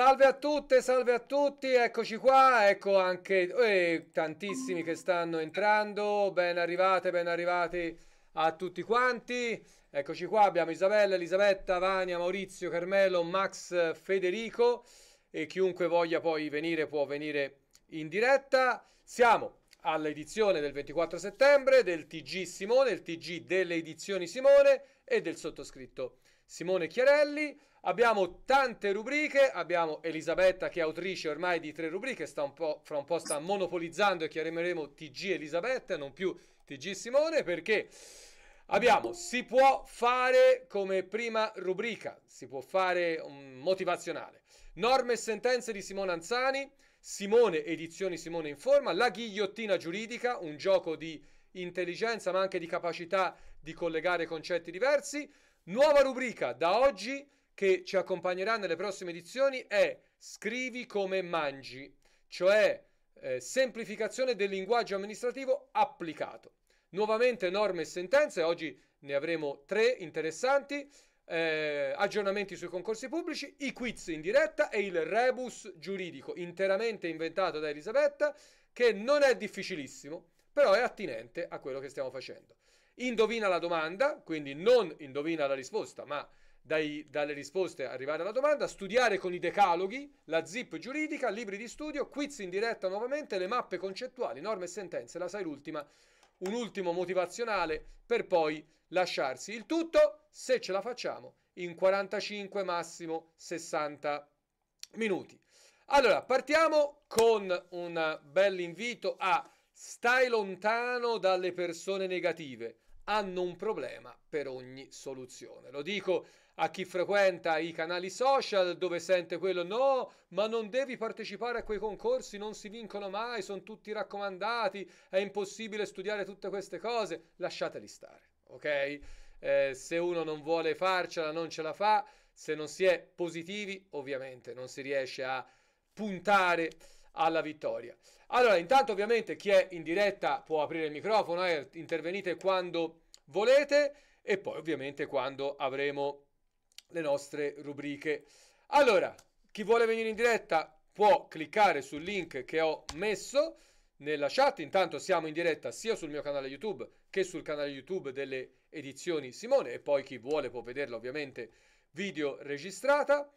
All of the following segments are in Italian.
Salve a tutte, salve a tutti, eccoci qua, ecco anche eh, tantissimi che stanno entrando, ben arrivate, ben arrivati a tutti quanti, eccoci qua, abbiamo Isabella, Elisabetta, Vania, Maurizio, Carmelo, Max, Federico e chiunque voglia poi venire può venire in diretta. Siamo all'edizione del 24 settembre del TG Simone, il TG delle edizioni Simone e del sottoscritto Simone Chiarelli. Abbiamo tante rubriche, abbiamo Elisabetta che è autrice ormai di tre rubriche, sta un po', fra un po' sta monopolizzando e chiameremo TG Elisabetta, non più TG Simone, perché abbiamo si può fare come prima rubrica, si può fare un mm, motivazionale, norme e sentenze di Simone Anzani, Simone Edizioni Simone in forma, la ghigliottina giuridica, un gioco di intelligenza ma anche di capacità di collegare concetti diversi, nuova rubrica da oggi che ci accompagnerà nelle prossime edizioni è Scrivi come mangi, cioè eh, semplificazione del linguaggio amministrativo applicato. Nuovamente norme e sentenze, oggi ne avremo tre interessanti, eh, aggiornamenti sui concorsi pubblici, i quiz in diretta e il rebus giuridico, interamente inventato da Elisabetta, che non è difficilissimo, però è attinente a quello che stiamo facendo. Indovina la domanda, quindi non indovina la risposta, ma dai, dalle risposte arrivare alla domanda, studiare con i decaloghi, la zip giuridica, libri di studio, quiz in diretta nuovamente, le mappe concettuali, norme e sentenze, la sai l'ultima, un ultimo motivazionale per poi lasciarsi. Il tutto, se ce la facciamo, in 45 massimo 60 minuti. Allora, partiamo con un bel invito a stai lontano dalle persone negative hanno un problema per ogni soluzione. Lo dico a chi frequenta i canali social dove sente quello no, ma non devi partecipare a quei concorsi, non si vincono mai, sono tutti raccomandati, è impossibile studiare tutte queste cose, lasciateli stare, ok? Eh, se uno non vuole farcela, non ce la fa, se non si è positivi, ovviamente non si riesce a puntare alla vittoria. Allora, intanto ovviamente chi è in diretta può aprire il microfono, eh, intervenite quando volete e poi ovviamente quando avremo le nostre rubriche. Allora, chi vuole venire in diretta può cliccare sul link che ho messo nella chat. Intanto siamo in diretta sia sul mio canale YouTube che sul canale YouTube delle edizioni Simone e poi chi vuole può vederla ovviamente video registrata.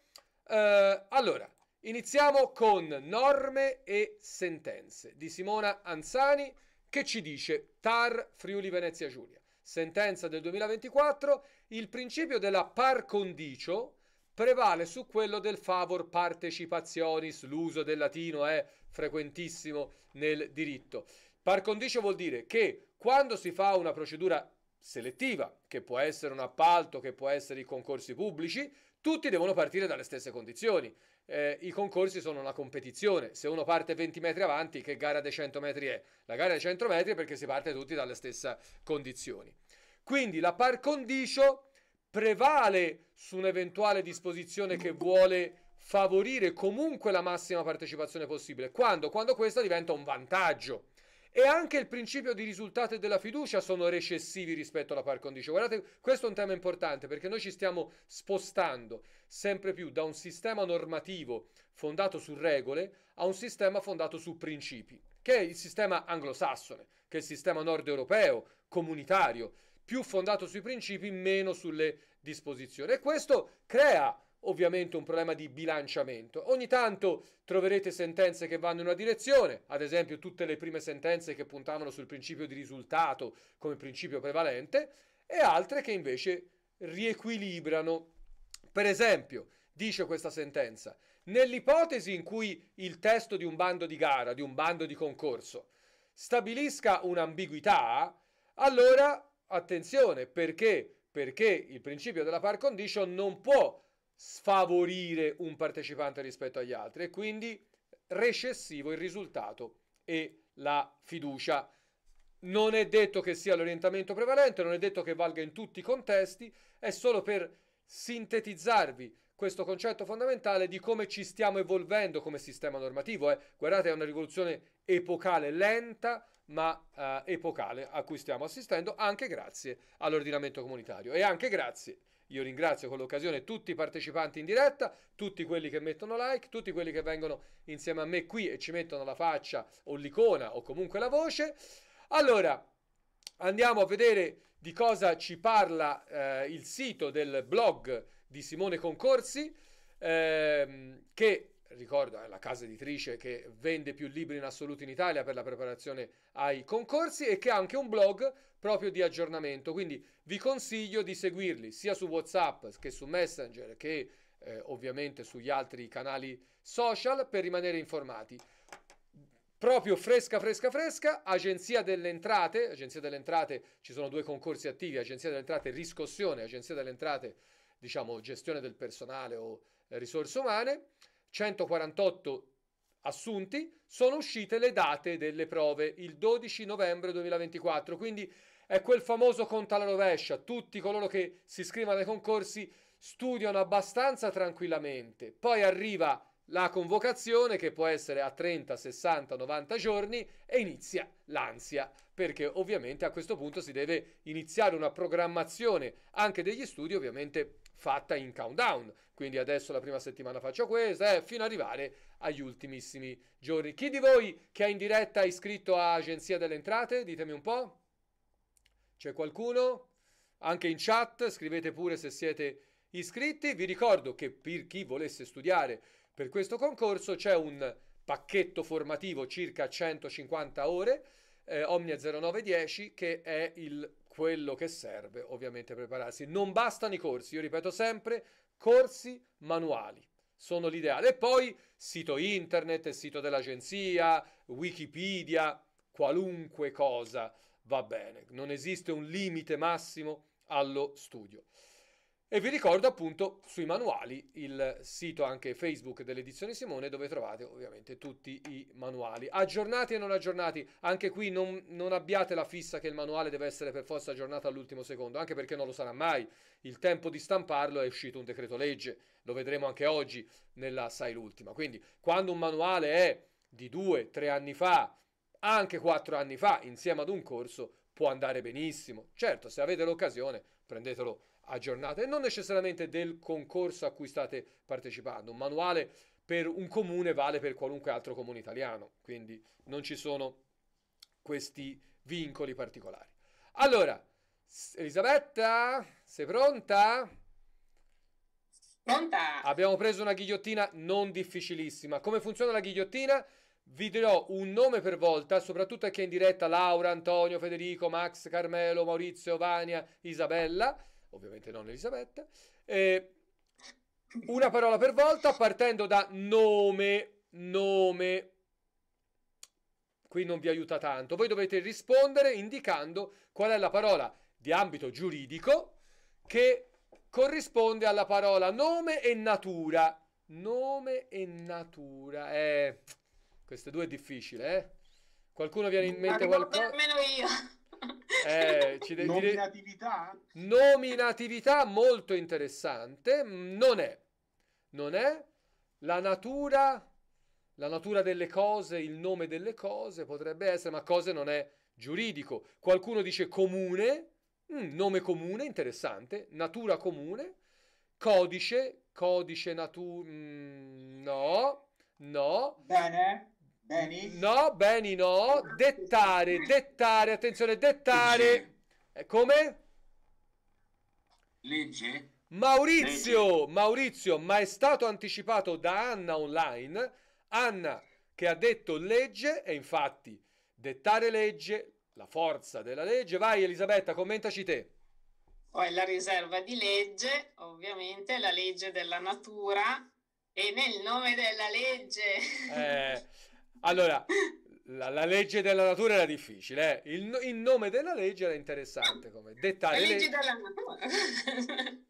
Eh, allora, iniziamo con Norme e sentenze di Simona Anzani che ci dice TAR Friuli Venezia Giulia. Sentenza del 2024 il principio della par condicio prevale su quello del favor partecipationis, l'uso del latino è frequentissimo nel diritto. Par condicio vuol dire che quando si fa una procedura selettiva, che può essere un appalto, che può essere i concorsi pubblici, tutti devono partire dalle stesse condizioni. Eh, I concorsi sono una competizione, se uno parte 20 metri avanti, che gara dei 100 metri è? La gara dei 100 metri è perché si parte tutti dalle stesse condizioni. Quindi la par condicio prevale su un'eventuale disposizione che vuole favorire comunque la massima partecipazione possibile. Quando? Quando questa diventa un vantaggio. E anche il principio di risultato e della fiducia sono recessivi rispetto alla par condicio. Guardate, questo è un tema importante perché noi ci stiamo spostando sempre più da un sistema normativo fondato su regole a un sistema fondato su principi, che è il sistema anglosassone, che è il sistema nord europeo, comunitario, più fondato sui principi, meno sulle disposizioni. E questo crea ovviamente un problema di bilanciamento. Ogni tanto troverete sentenze che vanno in una direzione, ad esempio tutte le prime sentenze che puntavano sul principio di risultato come principio prevalente, e altre che invece riequilibrano. Per esempio, dice questa sentenza, nell'ipotesi in cui il testo di un bando di gara, di un bando di concorso, stabilisca un'ambiguità, allora Attenzione perché? Perché il principio della par condition non può sfavorire un partecipante rispetto agli altri e quindi recessivo il risultato e la fiducia. Non è detto che sia l'orientamento prevalente, non è detto che valga in tutti i contesti, è solo per sintetizzarvi questo concetto fondamentale di come ci stiamo evolvendo come sistema normativo. Eh. Guardate, è una rivoluzione epocale, lenta, ma eh, epocale a cui stiamo assistendo anche grazie all'ordinamento comunitario e anche grazie io ringrazio con l'occasione tutti i partecipanti in diretta, tutti quelli che mettono like, tutti quelli che vengono insieme a me qui e ci mettono la faccia o l'icona o comunque la voce. Allora, andiamo a vedere di cosa ci parla eh, il sito del blog di Simone Concorsi, ehm, che ricordo, è eh, la casa editrice che vende più libri in assoluto in Italia per la preparazione ai concorsi e che ha anche un blog proprio di aggiornamento. Quindi vi consiglio di seguirli sia su WhatsApp che su Messenger che eh, ovviamente sugli altri canali social per rimanere informati. Proprio fresca, fresca, fresca, Agenzia delle Entrate, Agenzia delle Entrate, ci sono due concorsi attivi, Agenzia delle Entrate Riscossione, Agenzia delle Entrate, diciamo, gestione del personale o risorse umane. 148 assunti, sono uscite le date delle prove il 12 novembre 2024. Quindi è quel famoso conto alla rovescia. Tutti coloro che si iscrivono ai concorsi studiano abbastanza tranquillamente. Poi arriva la convocazione che può essere a 30, 60, 90 giorni e inizia l'ansia, perché ovviamente a questo punto si deve iniziare una programmazione anche degli studi, ovviamente fatta in countdown. Quindi adesso la prima settimana faccio questa, eh, fino ad arrivare agli ultimissimi giorni. Chi di voi che è in diretta è iscritto a Agenzia delle Entrate? Ditemi un po'. C'è qualcuno? Anche in chat, scrivete pure se siete iscritti. Vi ricordo che per chi volesse studiare per questo concorso c'è un pacchetto formativo circa 150 ore, eh, Omnia 0910, che è il quello che serve ovviamente prepararsi. Non bastano i corsi, io ripeto sempre, corsi manuali sono l'ideale. E poi sito internet, sito dell'agenzia, Wikipedia, qualunque cosa va bene. Non esiste un limite massimo allo studio. E vi ricordo appunto sui manuali il sito anche Facebook dell'edizione Simone dove trovate ovviamente tutti i manuali. Aggiornati e non aggiornati, anche qui non, non abbiate la fissa che il manuale deve essere per forza aggiornato all'ultimo secondo, anche perché non lo sarà mai. Il tempo di stamparlo è uscito un decreto legge, lo vedremo anche oggi nella Sai l'ultima. Quindi quando un manuale è di due, tre anni fa, anche quattro anni fa, insieme ad un corso, può andare benissimo. Certo, se avete l'occasione, prendetelo aggiornata e non necessariamente del concorso a cui state partecipando. Un manuale per un comune vale per qualunque altro comune italiano, quindi non ci sono questi vincoli particolari. Allora, Elisabetta, sei pronta? Pronta. Abbiamo preso una ghigliottina non difficilissima. Come funziona la ghigliottina? Vi dirò un nome per volta, soprattutto a chi è in diretta, Laura, Antonio, Federico, Max, Carmelo, Maurizio, Vania, Isabella ovviamente non Elisabetta. E una parola per volta partendo da nome, nome. Qui non vi aiuta tanto. Voi dovete rispondere indicando qual è la parola di ambito giuridico che corrisponde alla parola nome e natura. Nome e natura. Eh, queste due è difficile, eh? Qualcuno viene in mente qualcosa? Nemmeno io. Eh, de- nominatività? Nominatività molto interessante. Non è. Non è. La natura, la natura delle cose, il nome delle cose potrebbe essere, ma cose non è giuridico. Qualcuno dice comune, mm, nome comune, interessante, natura comune, codice, codice natura, mm, no, no. Bene. Beni? No, Beni no. Dettare, dettare, attenzione, dettare. Legge. Eh, come? Legge. Maurizio, Legge. Maurizio, ma è stato anticipato da Anna online. Anna che ha detto legge e infatti dettare legge, la forza della legge. Vai Elisabetta, commentaci te. Poi la riserva di legge, ovviamente la legge della natura e nel nome della legge. Eh, Allora, la, la, legge della natura era difficile, eh? il, il, nome della legge era interessante come dettare. La legge le... della natura.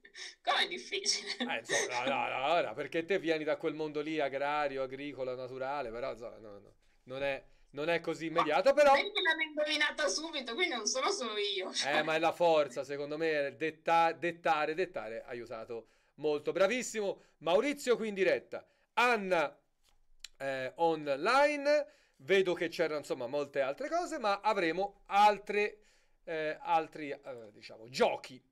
come è difficile? Eh, insomma, no, no, no, perché te vieni da quel mondo lì agrario, agricolo, naturale, però insomma, no, no, non è non è così immediata, ma però. Perché l'hanno indovinata subito, quindi non sono solo io. Eh, ma è la forza, secondo me, detta- dettare, dettare, ha aiutato molto. Bravissimo, Maurizio qui in diretta. Anna eh, online, vedo che c'erano insomma molte altre cose, ma avremo altre, eh, altri eh, diciamo, giochi.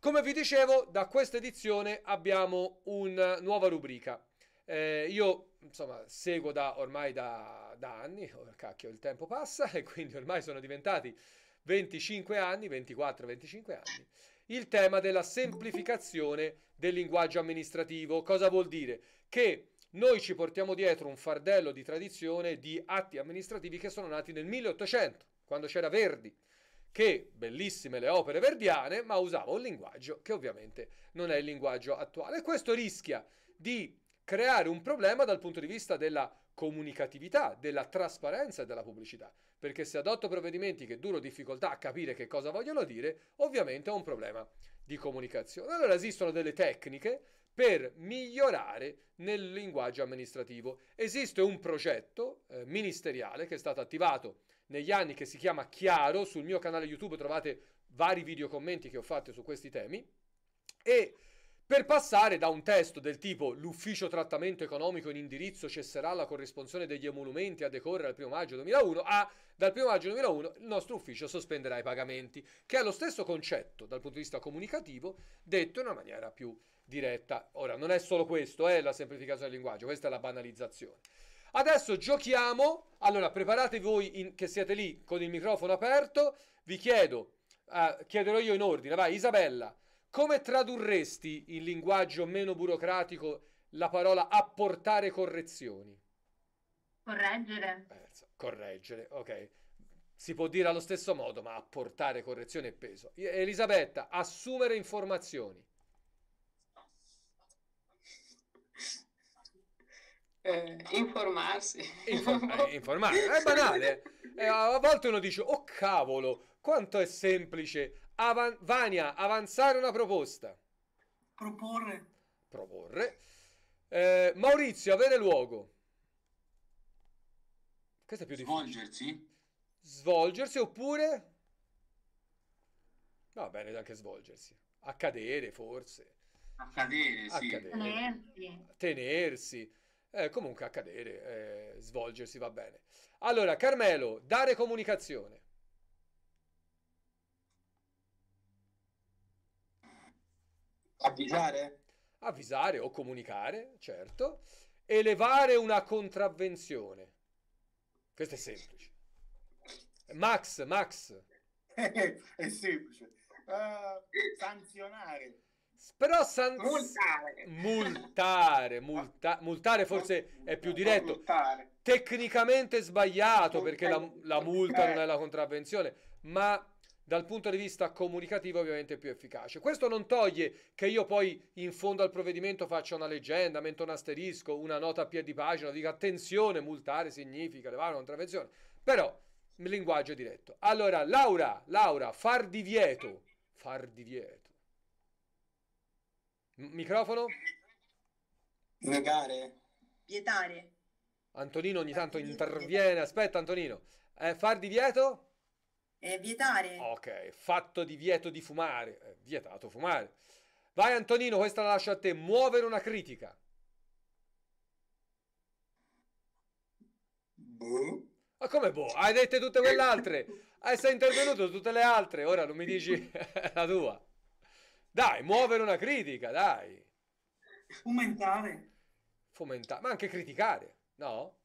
Come vi dicevo, da questa edizione abbiamo una nuova rubrica. Eh, io insomma seguo da, ormai da, da anni, oh, cacchio il tempo passa e quindi ormai sono diventati 25 anni, 24-25 anni, il tema della semplificazione del linguaggio amministrativo. Cosa vuol dire? Che noi ci portiamo dietro un fardello di tradizione di atti amministrativi che sono nati nel 1800, quando c'era Verdi, che bellissime le opere verdiane, ma usava un linguaggio che ovviamente non è il linguaggio attuale. Questo rischia di creare un problema dal punto di vista della comunicatività, della trasparenza e della pubblicità, perché se adotto provvedimenti che duro difficoltà a capire che cosa vogliono dire, ovviamente ho un problema di comunicazione. Allora esistono delle tecniche per migliorare nel linguaggio amministrativo. Esiste un progetto eh, ministeriale che è stato attivato negli anni che si chiama Chiaro, sul mio canale YouTube trovate vari video commenti che ho fatto su questi temi e per passare da un testo del tipo l'ufficio trattamento economico in indirizzo cesserà la corrisponzione degli emolumenti a decorrere dal 1 maggio 2001 a dal 1 maggio 2001 il nostro ufficio sospenderà i pagamenti, che è lo stesso concetto dal punto di vista comunicativo detto in una maniera più diretta. Ora, non è solo questo, è la semplificazione del linguaggio, questa è la banalizzazione. Adesso giochiamo, allora preparate voi in, che siete lì con il microfono aperto, vi chiedo, eh, chiederò io in ordine, vai Isabella, come tradurresti in linguaggio meno burocratico la parola apportare correzioni? Correggere. Eh, correggere, ok. Si può dire allo stesso modo, ma apportare correzione e peso. Elisabetta, assumere informazioni. Eh, informarsi. Inform- eh, informarsi, è banale. Eh, a volte uno dice, oh cavolo, quanto è semplice. Avan- Vania, avanzare una proposta. Proporre. Proporre. Eh, Maurizio, avere luogo. Questa è più Svolgersi. difficile. Svolgersi. Svolgersi oppure... Va bene anche svolgersi. Accadere forse. Accadere, sì. Accadere. Tenersi. Tenersi eh, comunque accadere, eh, svolgersi va bene. Allora, Carmelo, dare comunicazione. Avvisare? Avvisare o comunicare, certo. Elevare una contravvenzione. Questo è semplice. Max, Max. è semplice. Uh, sanzionare. Però San... multare. Multare, multa... multare forse è più diretto. Multare. Tecnicamente sbagliato multare. perché la, la multa non è la eh. contravvenzione, ma dal punto di vista comunicativo ovviamente è più efficace. Questo non toglie che io poi in fondo al provvedimento faccia una leggenda, metto un asterisco, una nota a piedi pagina, dica attenzione, multare significa levare una contravvenzione, però linguaggio diretto. Allora, Laura, Laura, far divieto, far divieto. Microfono? Negare. Vietare. Antonino ogni tanto interviene. Aspetta, Antonino. Eh, far divieto? Eh, vietare. Ok, fatto divieto di fumare. Eh, vietato fumare. Vai, Antonino, questa la lascio a te. Muovere una critica. Boh. Ma come boh? Hai detto tutte quelle altre. eh, sei intervenuto tutte le altre. Ora non mi dici la tua. Dai, muovere una critica, dai. Fomentare. Fomentare, ma anche criticare, no?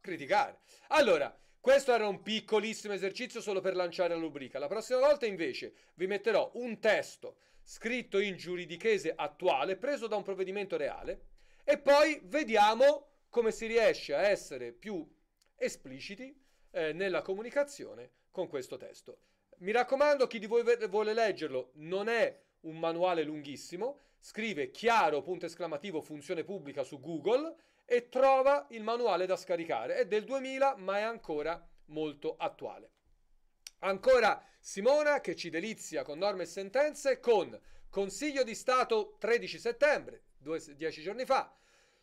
criticare. Allora, questo era un piccolissimo esercizio solo per lanciare la rubrica. La prossima volta invece vi metterò un testo scritto in giuridichese attuale, preso da un provvedimento reale, e poi vediamo come si riesce a essere più espliciti eh, nella comunicazione con questo testo. Mi raccomando, chi di voi vuole leggerlo, non è un manuale lunghissimo, scrive chiaro punto esclamativo funzione pubblica su Google e trova il manuale da scaricare. È del 2000 ma è ancora molto attuale. Ancora Simona che ci delizia con norme e sentenze con Consiglio di Stato 13 settembre, due, dieci giorni fa,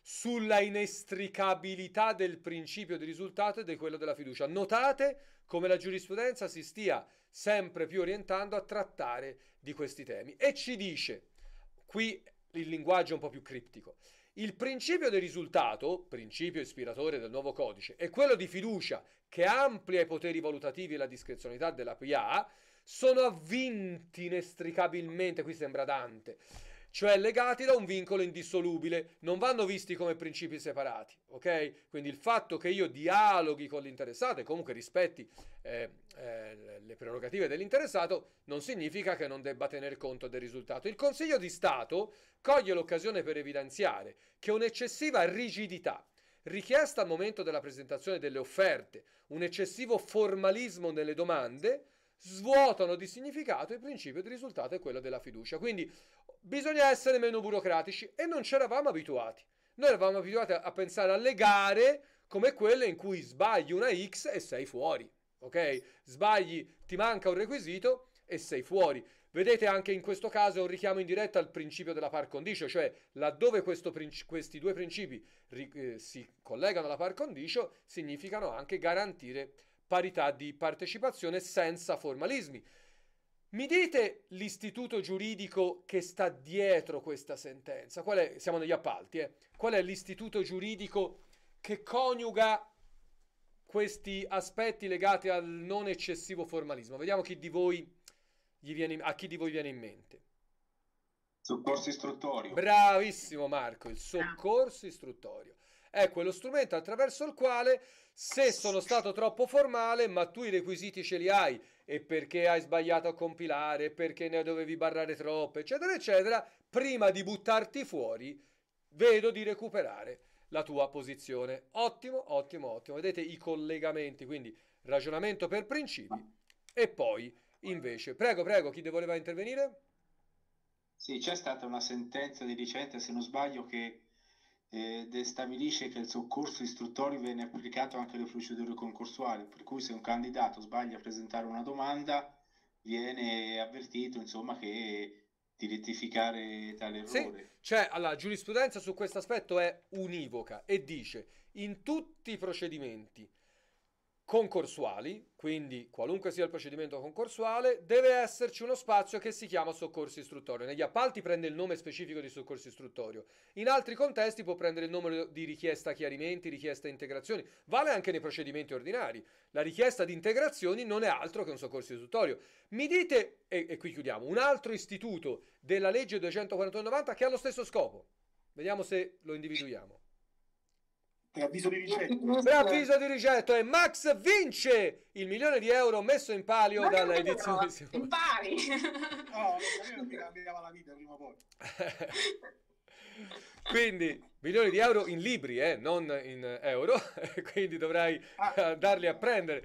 sulla inestricabilità del principio di risultato e di quello della fiducia. Notate come la giurisprudenza si stia sempre più orientando a trattare di questi temi. E ci dice, qui il linguaggio è un po' più criptico, il principio del risultato, principio ispiratore del nuovo codice, è quello di fiducia che amplia i poteri valutativi e la discrezionalità della PA, sono avvinti inestricabilmente, qui sembra Dante, cioè legati da un vincolo indissolubile, non vanno visti come principi separati, ok? Quindi il fatto che io dialoghi con l'interessato e comunque rispetti eh, eh, le prerogative dell'interessato non significa che non debba tener conto del risultato. Il Consiglio di Stato coglie l'occasione per evidenziare che un'eccessiva rigidità richiesta al momento della presentazione delle offerte, un eccessivo formalismo nelle domande, svuotano di significato il principio di risultato e quello della fiducia. Quindi bisogna essere meno burocratici e non ci eravamo abituati. Noi eravamo abituati a pensare alle gare come quelle in cui sbagli una X e sei fuori, ok? Sbagli, ti manca un requisito e sei fuori. Vedete anche in questo caso un richiamo in diretta al principio della par condicio, cioè laddove princi- questi due principi ri- eh, si collegano alla par condicio, significano anche garantire parità di partecipazione senza formalismi. Mi dite l'istituto giuridico che sta dietro questa sentenza? Qual è, siamo negli appalti, eh? Qual è l'istituto giuridico che coniuga questi aspetti legati al non eccessivo formalismo? Vediamo chi voi, viene, a chi di voi viene in mente. Soccorso istruttorio. Bravissimo Marco, il soccorso istruttorio. È quello strumento attraverso il quale se sono stato troppo formale, ma tu i requisiti ce li hai e perché hai sbagliato a compilare, perché ne dovevi barrare troppe, eccetera, eccetera, prima di buttarti fuori, vedo di recuperare la tua posizione. Ottimo, ottimo, ottimo. Vedete i collegamenti, quindi ragionamento per principi e poi invece. Prego, prego, chi voleva intervenire? Sì, c'è stata una sentenza di ricetta, se non sbaglio, che ed stabilisce che il soccorso istruttorio viene applicato anche alle procedure concorsuali, per cui se un candidato sbaglia a presentare una domanda viene avvertito insomma, che di rettificare tale errore. Sì, cioè, allora, giurisprudenza su questo aspetto è univoca e dice in tutti i procedimenti concorsuali quindi, qualunque sia il procedimento concorsuale, deve esserci uno spazio che si chiama soccorso istruttorio. Negli appalti prende il nome specifico di soccorso istruttorio. In altri contesti può prendere il nome di richiesta chiarimenti, richiesta integrazioni. Vale anche nei procedimenti ordinari. La richiesta di integrazioni non è altro che un soccorso istruttorio. Mi dite, e, e qui chiudiamo, un altro istituto della legge 241-90 che ha lo stesso scopo. Vediamo se lo individuiamo per avviso di ricetto. Per di ricetto e Max vince il milione di euro messo in palio Ma dalla edizione. In pari. No, non mi cambiava la vita prima o poi. Quindi milioni di euro in libri, eh, non in euro, quindi dovrai ah. darli a prendere.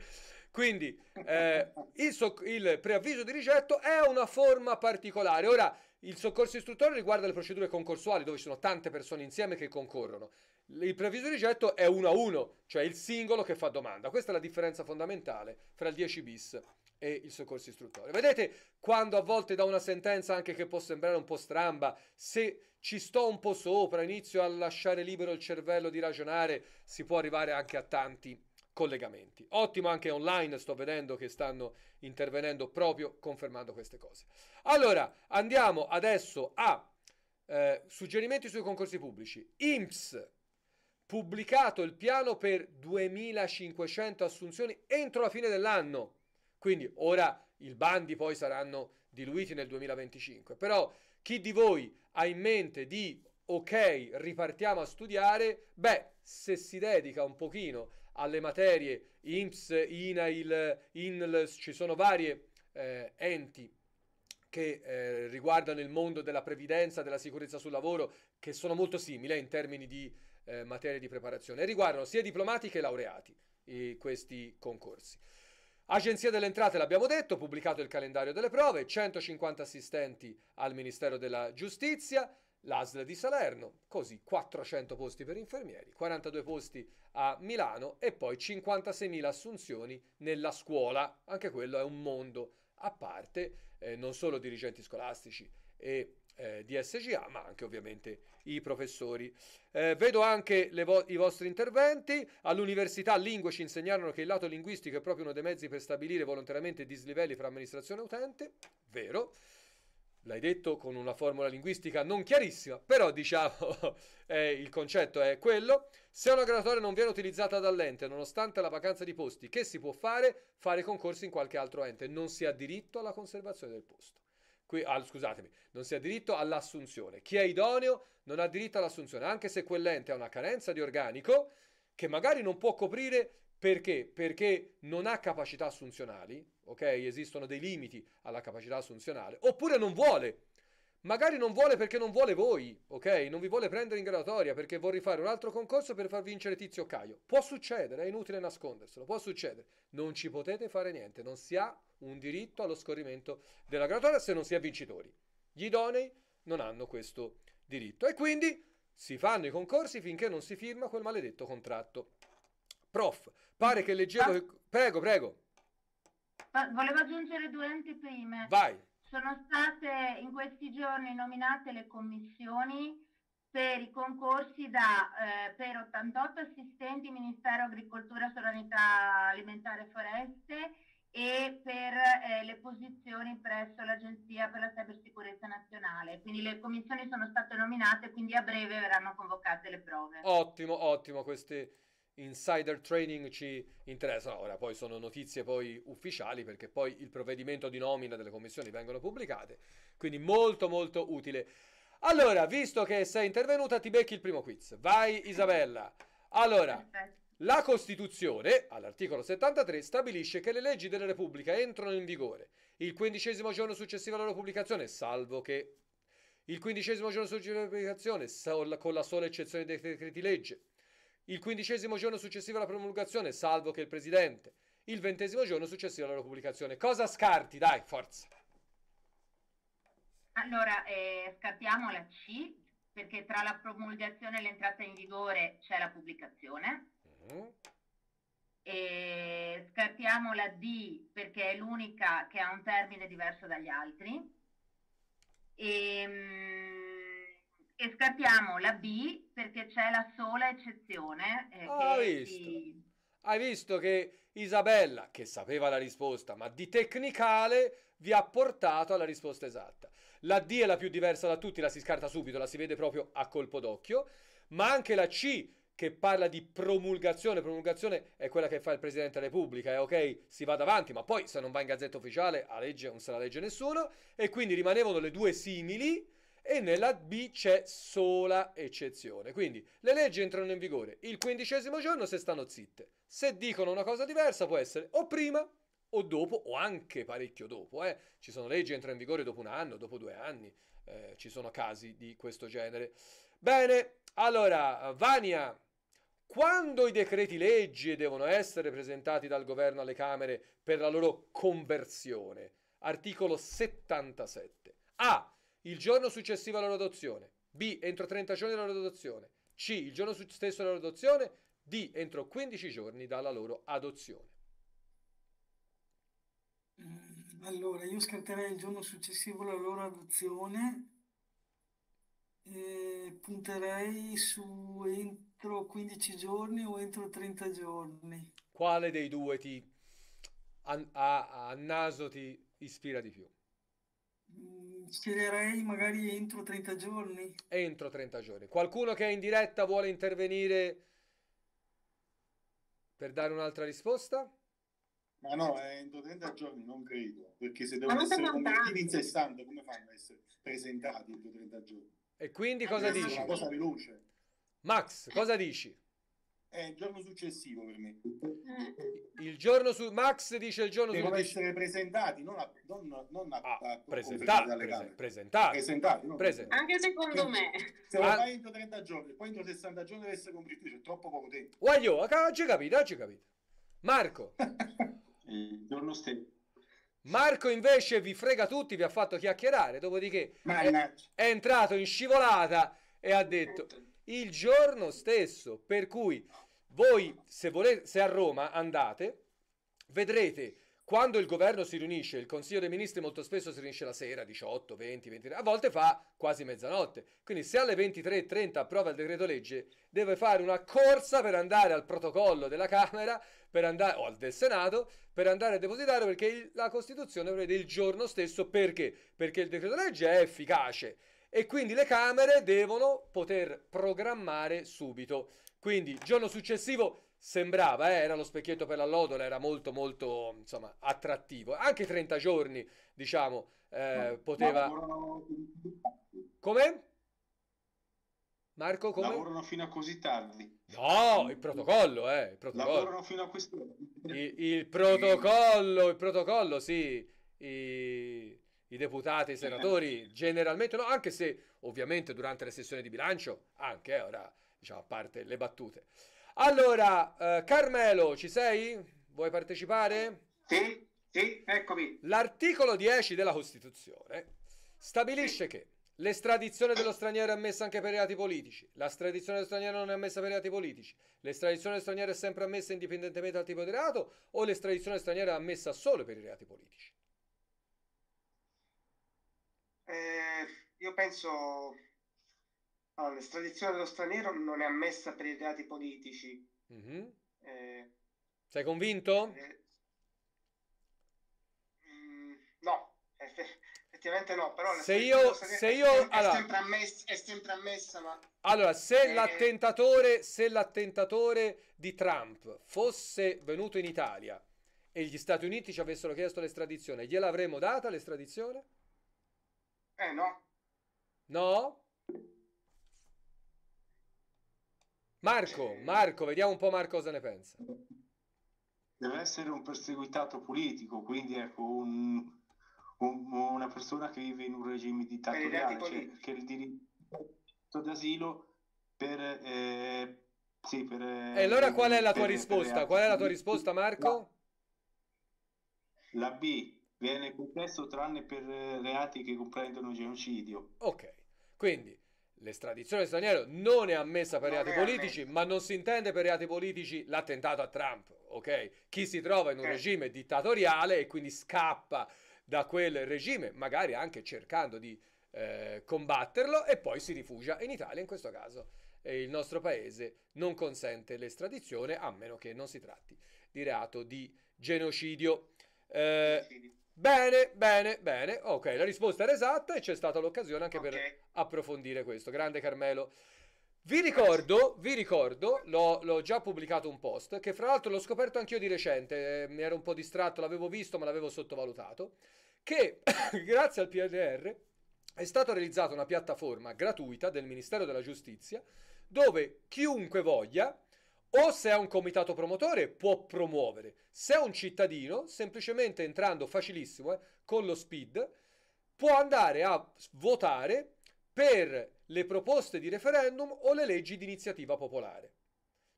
Quindi eh, il, so- il preavviso di ricetto è una forma particolare. Ora, il soccorso istruttore riguarda le procedure concorsuali, dove ci sono tante persone insieme che concorrono. Il preavviso rigetto è uno a uno, cioè il singolo che fa domanda. Questa è la differenza fondamentale fra il 10 bis e il soccorso istruttore. Vedete quando a volte da una sentenza anche che può sembrare un po' stramba, se ci sto un po' sopra, inizio a lasciare libero il cervello di ragionare, si può arrivare anche a tanti collegamenti. Ottimo anche online, sto vedendo che stanno intervenendo proprio confermando queste cose. Allora, andiamo adesso a eh, suggerimenti sui concorsi pubblici. IMSS pubblicato il piano per 2500 assunzioni entro la fine dell'anno. Quindi ora i bandi poi saranno diluiti nel 2025. Però chi di voi ha in mente di ok, ripartiamo a studiare, beh, se si dedica un pochino alle materie IMSS, INAIL, INLS, ci sono varie eh, enti che eh, riguardano il mondo della previdenza, della sicurezza sul lavoro, che sono molto simili eh, in termini di eh, materie di preparazione. E riguardano sia diplomati che laureati eh, questi concorsi. Agenzia delle Entrate, l'abbiamo detto, pubblicato il calendario delle prove, 150 assistenti al Ministero della Giustizia, l'ASL di Salerno, così 400 posti per infermieri, 42 posti a Milano e poi 56.000 assunzioni nella scuola. Anche quello è un mondo a parte, eh, non solo dirigenti scolastici e eh, di SGA, ma anche ovviamente i professori. Eh, vedo anche vo- i vostri interventi. All'università lingue ci insegnarono che il lato linguistico è proprio uno dei mezzi per stabilire volontariamente dislivelli fra amministrazione e utente. Vero. L'hai detto con una formula linguistica non chiarissima, però diciamo eh, il concetto è quello. Se una graduatoria non viene utilizzata dall'ente, nonostante la vacanza di posti, che si può fare? Fare concorsi in qualche altro ente. Non si ha diritto alla conservazione del posto. Qui, ah, scusatemi, non si ha diritto all'assunzione. Chi è idoneo non ha diritto all'assunzione, anche se quell'ente ha una carenza di organico che magari non può coprire perché? Perché non ha capacità assunzionali, ok? Esistono dei limiti alla capacità assunzionale, oppure non vuole. Magari non vuole perché non vuole voi, ok? Non vi vuole prendere in graduatoria perché vorrei fare un altro concorso per far vincere Tizio Caio. Può succedere, è inutile nasconderselo, può succedere. Non ci potete fare niente, non si ha un diritto allo scorrimento della graduatoria se non si è vincitori. Gli idonei non hanno questo diritto e quindi si fanno i concorsi finché non si firma quel maledetto contratto. Prof, pare che leggevo... Che... Ah. Prego, prego. Volevo aggiungere due anteprime. Vai. Sono state in questi giorni nominate le commissioni per i concorsi da, eh, per 88 assistenti Ministero Agricoltura, Sovranità Alimentare e Foreste e per eh, le posizioni presso l'Agenzia per la Cybersicurezza Nazionale. Quindi le commissioni sono state nominate, quindi a breve verranno convocate le prove. Ottimo, ottimo, queste insider training ci interessano. Ora poi sono notizie poi ufficiali perché poi il provvedimento di nomina delle commissioni vengono pubblicate, quindi molto molto utile. Allora, visto che sei intervenuta, ti becchi il primo quiz. Vai Isabella. Allora, Perfetto. La Costituzione, all'articolo 73, stabilisce che le leggi della Repubblica entrano in vigore il quindicesimo giorno successivo alla loro pubblicazione, salvo che il quindicesimo giorno successivo alla pubblicazione, con la sola eccezione dei decreti legge, il quindicesimo giorno successivo alla promulgazione, salvo che il Presidente, il ventesimo giorno successivo alla loro pubblicazione. Cosa scarti? Dai, forza! Allora, eh, scartiamo la C, perché tra la promulgazione e l'entrata in vigore c'è la pubblicazione e scartiamo la D perché è l'unica che ha un termine diverso dagli altri. E, ehm, e scartiamo la B perché c'è la sola eccezione. Eh, ah, che visto. Si... Hai visto che Isabella, che sapeva la risposta, ma di tecnicale, vi ha portato alla risposta esatta. La D è la più diversa da tutti, la si scarta subito, la si vede proprio a colpo d'occhio, ma anche la C che parla di promulgazione, promulgazione è quella che fa il Presidente della Repubblica, è eh, ok, si va davanti, ma poi se non va in gazzetta ufficiale a legge non se la legge nessuno, e quindi rimanevano le due simili, e nella B c'è sola eccezione. Quindi le leggi entrano in vigore il quindicesimo giorno se stanno zitte. Se dicono una cosa diversa può essere o prima o dopo o anche parecchio dopo. Eh. Ci sono leggi che entrano in vigore dopo un anno, dopo due anni, eh, ci sono casi di questo genere. Bene, allora Vania quando i decreti legge devono essere presentati dal governo alle Camere per la loro conversione. Articolo 77. A. Il giorno successivo alla loro adozione. B. Entro 30 giorni dalla loro adozione. C. Il giorno stesso della loro adozione. D. Entro 15 giorni dalla loro adozione. Mm, allora, io scarterei il giorno successivo alla loro adozione punterei su entro 15 giorni o entro 30 giorni. Quale dei due ti a, a, a naso ti ispira di più? Mm, sceglierei magari entro 30 giorni. Entro 30 giorni. Qualcuno che è in diretta vuole intervenire per dare un'altra risposta? Ma no, è entro 30 giorni non credo, perché se devono essere convertiti in 60, come fanno ad essere presentati entro 30 giorni? E quindi cosa allora, dici? Una cosa veloce. Max, cosa dici? È il giorno successivo per me. Il giorno su Max dice il giorno Devono successivo. essere presentati, non, a, non, non a, ah, a presentati, prese, presentati, presentati, no? presentati, Anche secondo Quindi, me. Se lo ah. fai entro 30 giorni, poi entro 60 giorni deve essere compiuto, c'è troppo poco tempo. Guaglio, oggi capito, oggi capito. Marco. il giorno stesso. Marco invece vi frega tutti, vi ha fatto chiacchierare, dopodiché è, è, entrato in scivolata e ha detto il giorno stesso, per cui voi se, volete, se a Roma andate, vedrete quando il governo si riunisce, il Consiglio dei Ministri molto spesso si riunisce la sera, 18, 20, 23, a volte fa quasi mezzanotte. Quindi se alle 23.30 approva il decreto legge, deve fare una corsa per andare al protocollo della Camera andare, o del Senato per andare a depositare perché il, la Costituzione prevede il giorno stesso. Perché? Perché il decreto legge è efficace e quindi le Camere devono poter programmare subito. Quindi giorno successivo sembrava, eh, era lo specchietto per la lodola, era molto molto insomma, attrattivo. Anche 30 giorni, diciamo, eh, no, poteva... Come? Marco, come? Lavorano fino a così tardi. No, il protocollo, eh, il protocollo. Lavorano fino a quest'ora. Il, il protocollo, il protocollo, sì. I, i deputati, i senatori, generalmente no, anche se ovviamente durante le sessioni di bilancio, anche ora, diciamo, a parte le battute. Allora, eh, Carmelo, ci sei? Vuoi partecipare? Sì, sì, eccomi. L'articolo 10 della Costituzione stabilisce che l'estradizione dello straniero è ammessa anche per reati politici, la l'estradizione dello straniero non è ammessa per reati politici, l'estradizione dello straniero è sempre ammessa indipendentemente dal tipo di reato o l'estradizione straniera è ammessa solo per i reati politici? Eh, io penso allora, l'estradizione dello straniero non è ammessa per i reati politici. Mm-hmm. Eh, Sei convinto? Eh, mm, no, effettivamente no, però se io, se io, è, allora, sempre ammessa, è sempre ammessa, ma... Allora, se, eh, l'attentatore, se l'attentatore di Trump fosse venuto in Italia e gli Stati Uniti ci avessero chiesto l'estradizione, gliel'avremmo data l'estradizione? Eh no. No? Marco, Marco, vediamo un po' Marco cosa ne pensa. Deve essere un perseguitato politico, quindi ecco un, un, una persona che vive in un regime dittatoriale, cioè, che il diritto d'asilo per... Eh, sì, per eh, e allora qual è la tua per, risposta? Per qual è la tua risposta Marco? La, B, viene concesso tranne per eh, reati che comprendono genocidio. Ok, quindi L'estradizione straniero non è ammessa per non reati politici, ma non si intende per reati politici l'attentato a Trump, ok? Chi si trova in un okay. regime dittatoriale e quindi scappa da quel regime, magari anche cercando di eh, combatterlo, e poi si rifugia in Italia in questo caso. E il nostro paese non consente l'estradizione a meno che non si tratti di reato di genocidio. Eh, Bene, bene, bene. Ok, la risposta era esatta e c'è stata l'occasione anche okay. per approfondire questo. Grande Carmelo. Vi ricordo, vi ricordo, l'ho, l'ho, già pubblicato un post, che fra l'altro l'ho scoperto anch'io di recente, eh, mi ero un po' distratto, l'avevo visto ma l'avevo sottovalutato, che grazie al PNR è stata realizzata una piattaforma gratuita del Ministero della Giustizia dove chiunque voglia o se è un comitato promotore può promuovere, se è un cittadino, semplicemente entrando facilissimo eh, con lo SPID, può andare a votare per le proposte di referendum o le leggi di iniziativa popolare.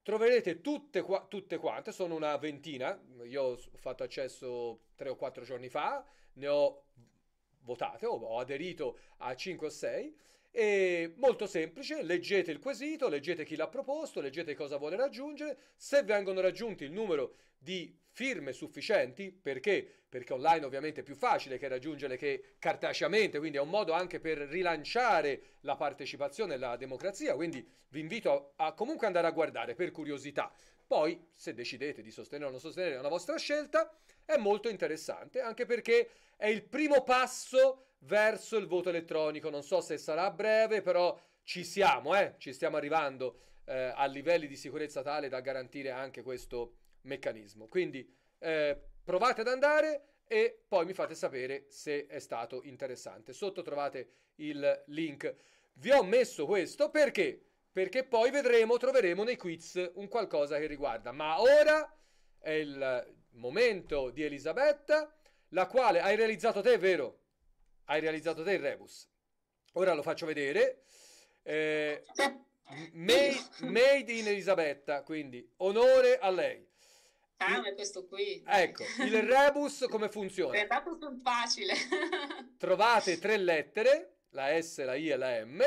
Troverete tutte, qua, tutte, quante, sono una ventina, io ho fatto accesso tre o quattro giorni fa, ne ho votate, ho aderito a 5 o 6 è molto semplice, leggete il quesito, leggete chi l'ha proposto, leggete cosa vuole raggiungere, se vengono raggiunti il numero di firme sufficienti, perché? Perché online ovviamente è più facile che raggiungere che cartaceamente, quindi è un modo anche per rilanciare la partecipazione e la democrazia, quindi vi invito a, a comunque andare a guardare per curiosità. Poi, se decidete di sostenere o non sostenere è una vostra scelta, è molto interessante, anche perché è il primo passo verso il voto elettronico. Non so se sarà a breve, però ci siamo, eh? ci stiamo arrivando eh, a livelli di sicurezza tale da garantire anche questo meccanismo. Quindi eh, provate ad andare e poi mi fate sapere se è stato interessante. Sotto trovate il link. Vi ho messo questo perché? Perché poi vedremo, troveremo nei quiz un qualcosa che riguarda. Ma ora è il momento di Elisabetta, la quale hai realizzato te, vero? hai realizzato te il rebus. Ora lo faccio vedere. Eh, made, made in Elisabetta, quindi onore a lei. Ah, ma è questo qui. Ecco, il rebus come funziona? In realtà è facile. Trovate tre lettere, la S, la I e la M,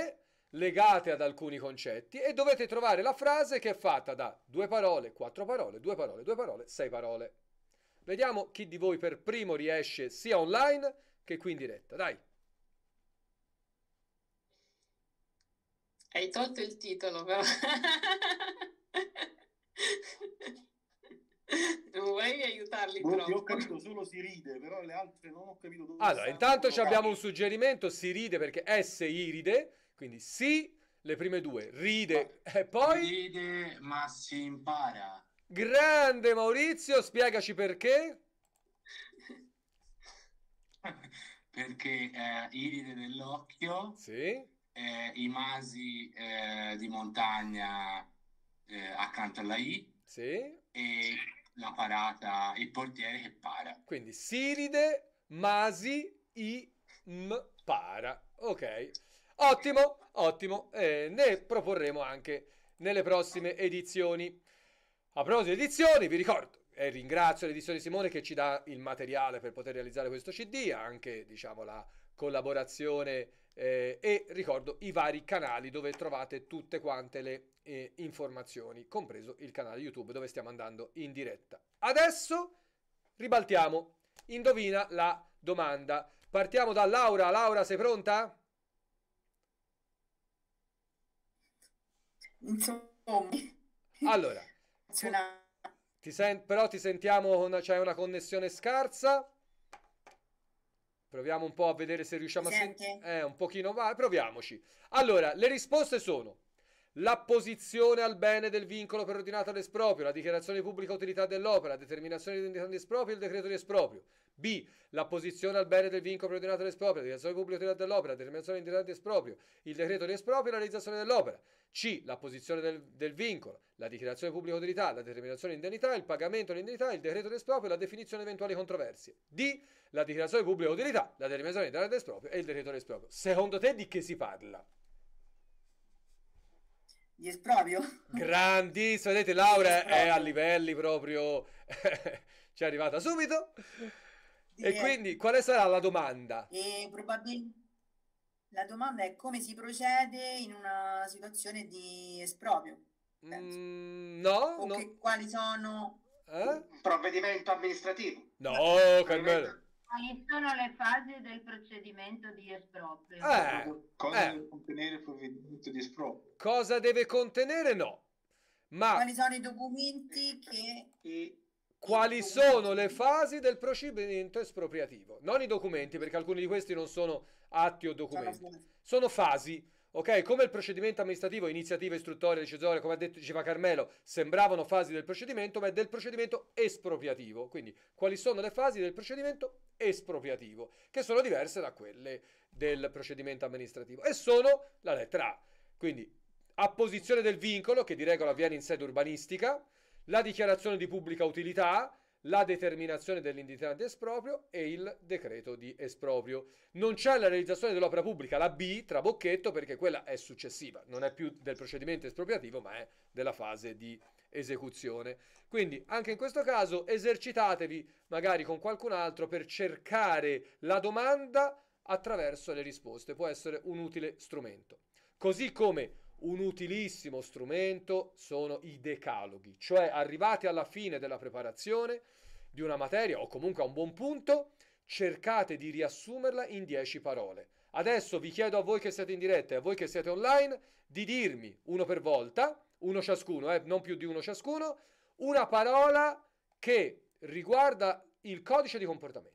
legate ad alcuni concetti e dovete trovare la frase che è fatta da due parole, quattro parole, due parole, due parole, sei parole. Vediamo chi di voi per primo riesce sia online che qui in diretta. Dai. Hai tolto il titolo, però. non vuoi aiutarli oh, troppo. Io ho capito solo si ride, però le altre non ho capito dove Allora, intanto abbiamo un suggerimento, si ride perché S iride, quindi sì, le prime due, ride ma, e poi ride ma si impara. Grande Maurizio, spiegaci perché. perché eh, Iride dell'Occhio, sì? eh, i Masi eh, di montagna eh, accanto alla I e la parata, il portiere che para. Quindi Siride, Masi, I, para. Ok, ottimo, ottimo. ne proporremo anche nelle prossime edizioni. A proposito di edizioni, vi ricordo e ringrazio l'edizione Simone che ci dà il materiale per poter realizzare questo CD, anche diciamo, la collaborazione eh, e ricordo i vari canali dove trovate tutte quante le eh, informazioni, compreso il canale YouTube dove stiamo andando in diretta. Adesso ribaltiamo, indovina la domanda. Partiamo da Laura. Laura, sei pronta? Insomma. Allora. Funzionale ti sen- però ti sentiamo con c'è una connessione scarsa. Proviamo un po' a vedere se riusciamo Senti. a sentire. Eh, un pochino va, proviamoci. Allora, le risposte sono l'apposizione al bene del vincolo per ordinato all'esproprio, la dichiarazione di pubblica utilità dell'opera, la determinazione di identità di esproprio e il decreto di esproprio. B. L'apposizione al bene del vincolo per ordinato all'esproprio, la dichiarazione di pubblica utilità dell'opera, la determinazione di identità di esproprio, il decreto di esproprio e la realizzazione dell'opera. C. L'apposizione del, del, vincolo, la dichiarazione di pubblica utilità, la determinazione di indennità, il pagamento di dell'indennità, il decreto di esproprio e la definizione di eventuali controversie. D. La dichiarazione di pubblica utilità, la determinazione di identità di esproprio e il decreto di esproprio. Secondo te di che si parla? di esproprio. Grandissimo, vedete Laura è a livelli proprio, ci è arrivata subito. Sì, e quindi quale sarà la domanda? E probabilmente la domanda è come si procede in una situazione di esproprio. Mm, no, no. quali sono... Eh? Un provvedimento amministrativo. No, Carmelo quali sono le fasi del procedimento di esproprio. Eh, cosa eh. deve contenere il provvedimento di esproprio? Cosa deve contenere? No. Ma quali sono i documenti che... E... Quali sono le fasi del procedimento espropriativo? Non i documenti, perché alcuni di questi non sono atti o documenti. Sono fasi. Ok, come il procedimento amministrativo, iniziativa istruttoria decisoria, come ha detto diceva Carmelo, sembravano fasi del procedimento, ma è del procedimento espropriativo. Quindi, quali sono le fasi del procedimento espropriativo, che sono diverse da quelle del procedimento amministrativo e sono la lettera A. Quindi, apposizione del vincolo che di regola avviene in sede urbanistica, la dichiarazione di pubblica utilità, la determinazione di esproprio e il decreto di esproprio. Non c'è la realizzazione dell'opera pubblica, la B, trabocchetto, perché quella è successiva, non è più del procedimento espropriativo, ma è della fase di esecuzione. Quindi anche in questo caso esercitatevi magari con qualcun altro per cercare la domanda attraverso le risposte, può essere un utile strumento. Così come un utilissimo strumento sono i decaloghi, cioè arrivati alla fine della preparazione di una materia o comunque a un buon punto, cercate di riassumerla in 10 parole. Adesso vi chiedo a voi che siete in diretta e a voi che siete online di dirmi uno per volta, uno ciascuno, eh, non più di uno ciascuno, una parola che riguarda il codice di comportamento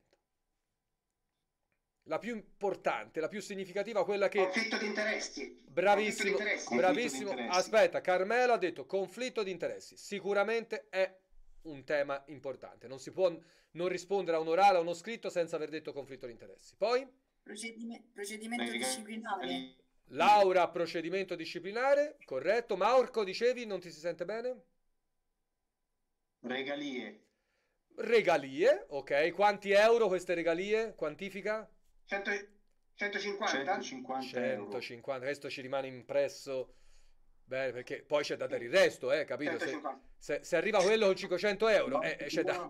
la più importante, la più significativa, quella che... Conflitto di interessi. Bravissimo, interessi. bravissimo. Interessi. Aspetta, Carmela ha detto conflitto di interessi. Sicuramente è un tema importante. Non si può non rispondere a un orale, a uno scritto, senza aver detto conflitto di interessi. Poi? Procedime... procedimento disciplinare. Laura, procedimento disciplinare, corretto. Maurco, dicevi, non ti si sente bene? Regalie. Regalie, ok. Quanti euro queste regalie? Quantifica? 100, 150? 150, 150 euro. questo ci rimane impresso Beh, perché poi c'è da dare il resto, eh, capito? Se, se, se, arriva quello con 500 euro, eh, eh, c'è da...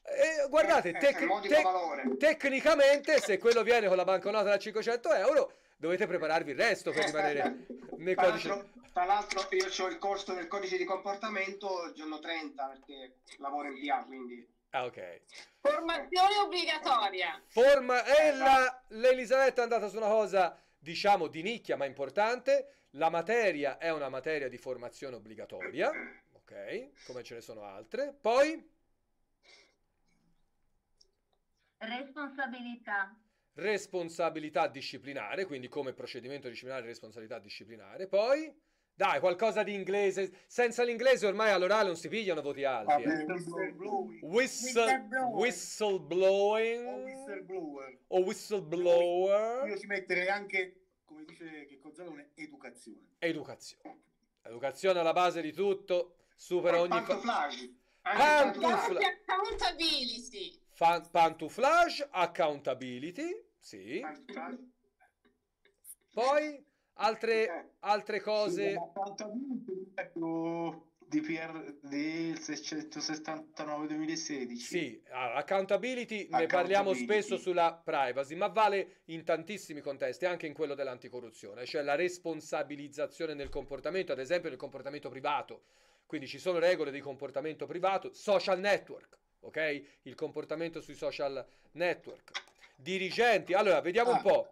Eh, guardate, eh, eh, tec- tec- tecnicamente se quello viene con la banconota da 500 euro, dovete prepararvi il resto per rimanere nel tra L'altro, tra l'altro io ho il corso del codice di comportamento il giorno 30, perché lavoro in via, quindi... Ah, ok. Formazione obbligatoria. Forma... E la... l'Elisabetta è andata su una cosa, diciamo, di nicchia, ma importante. La materia è una materia di formazione obbligatoria, ok? Come ce ne sono altre. Poi... Responsabilità. Responsabilità disciplinare, quindi come procedimento disciplinare responsabilità disciplinare. Poi... Dai, qualcosa di inglese. Senza l'inglese ormai all'orale non si pigliano voti alti. Ah, eh. Whistleblowing. whistleblowing. O whistleblower. O whistleblower. Io ci metterei anche, come dice Checco Zalone, educazione. Educazione. Educazione alla base di tutto. Supera ogni... Pantuflage. Pantuflage. Accountability. pantuflage, accountability. Sì. Pantuflage. Poi Altre, eh, altre cose... PR del 669 2016. Sì, allora, accountability, accountability, ne parliamo spesso sulla privacy, ma vale in tantissimi contesti, anche in quello dell'anticorruzione, cioè la responsabilizzazione nel comportamento, ad esempio nel comportamento privato. Quindi ci sono regole di comportamento privato, social network, ok? Il comportamento sui social network. Dirigenti, allora vediamo ah. un po'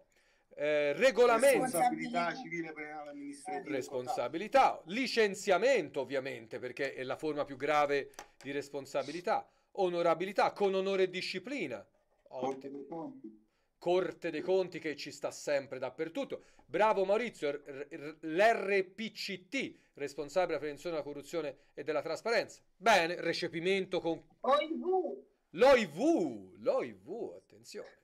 eh, regolamento responsabilità civile penale amministrativa responsabilità licenziamento ovviamente perché è la forma più grave di responsabilità onorabilità con onore e disciplina Corte dei Conti Corte dei Conti che ci sta sempre dappertutto. Bravo Maurizio, l'RPCT, responsabile della prevenzione della corruzione e della trasparenza. Bene, recepimento con... OIV! L'OIV, l'OIV, attenzione.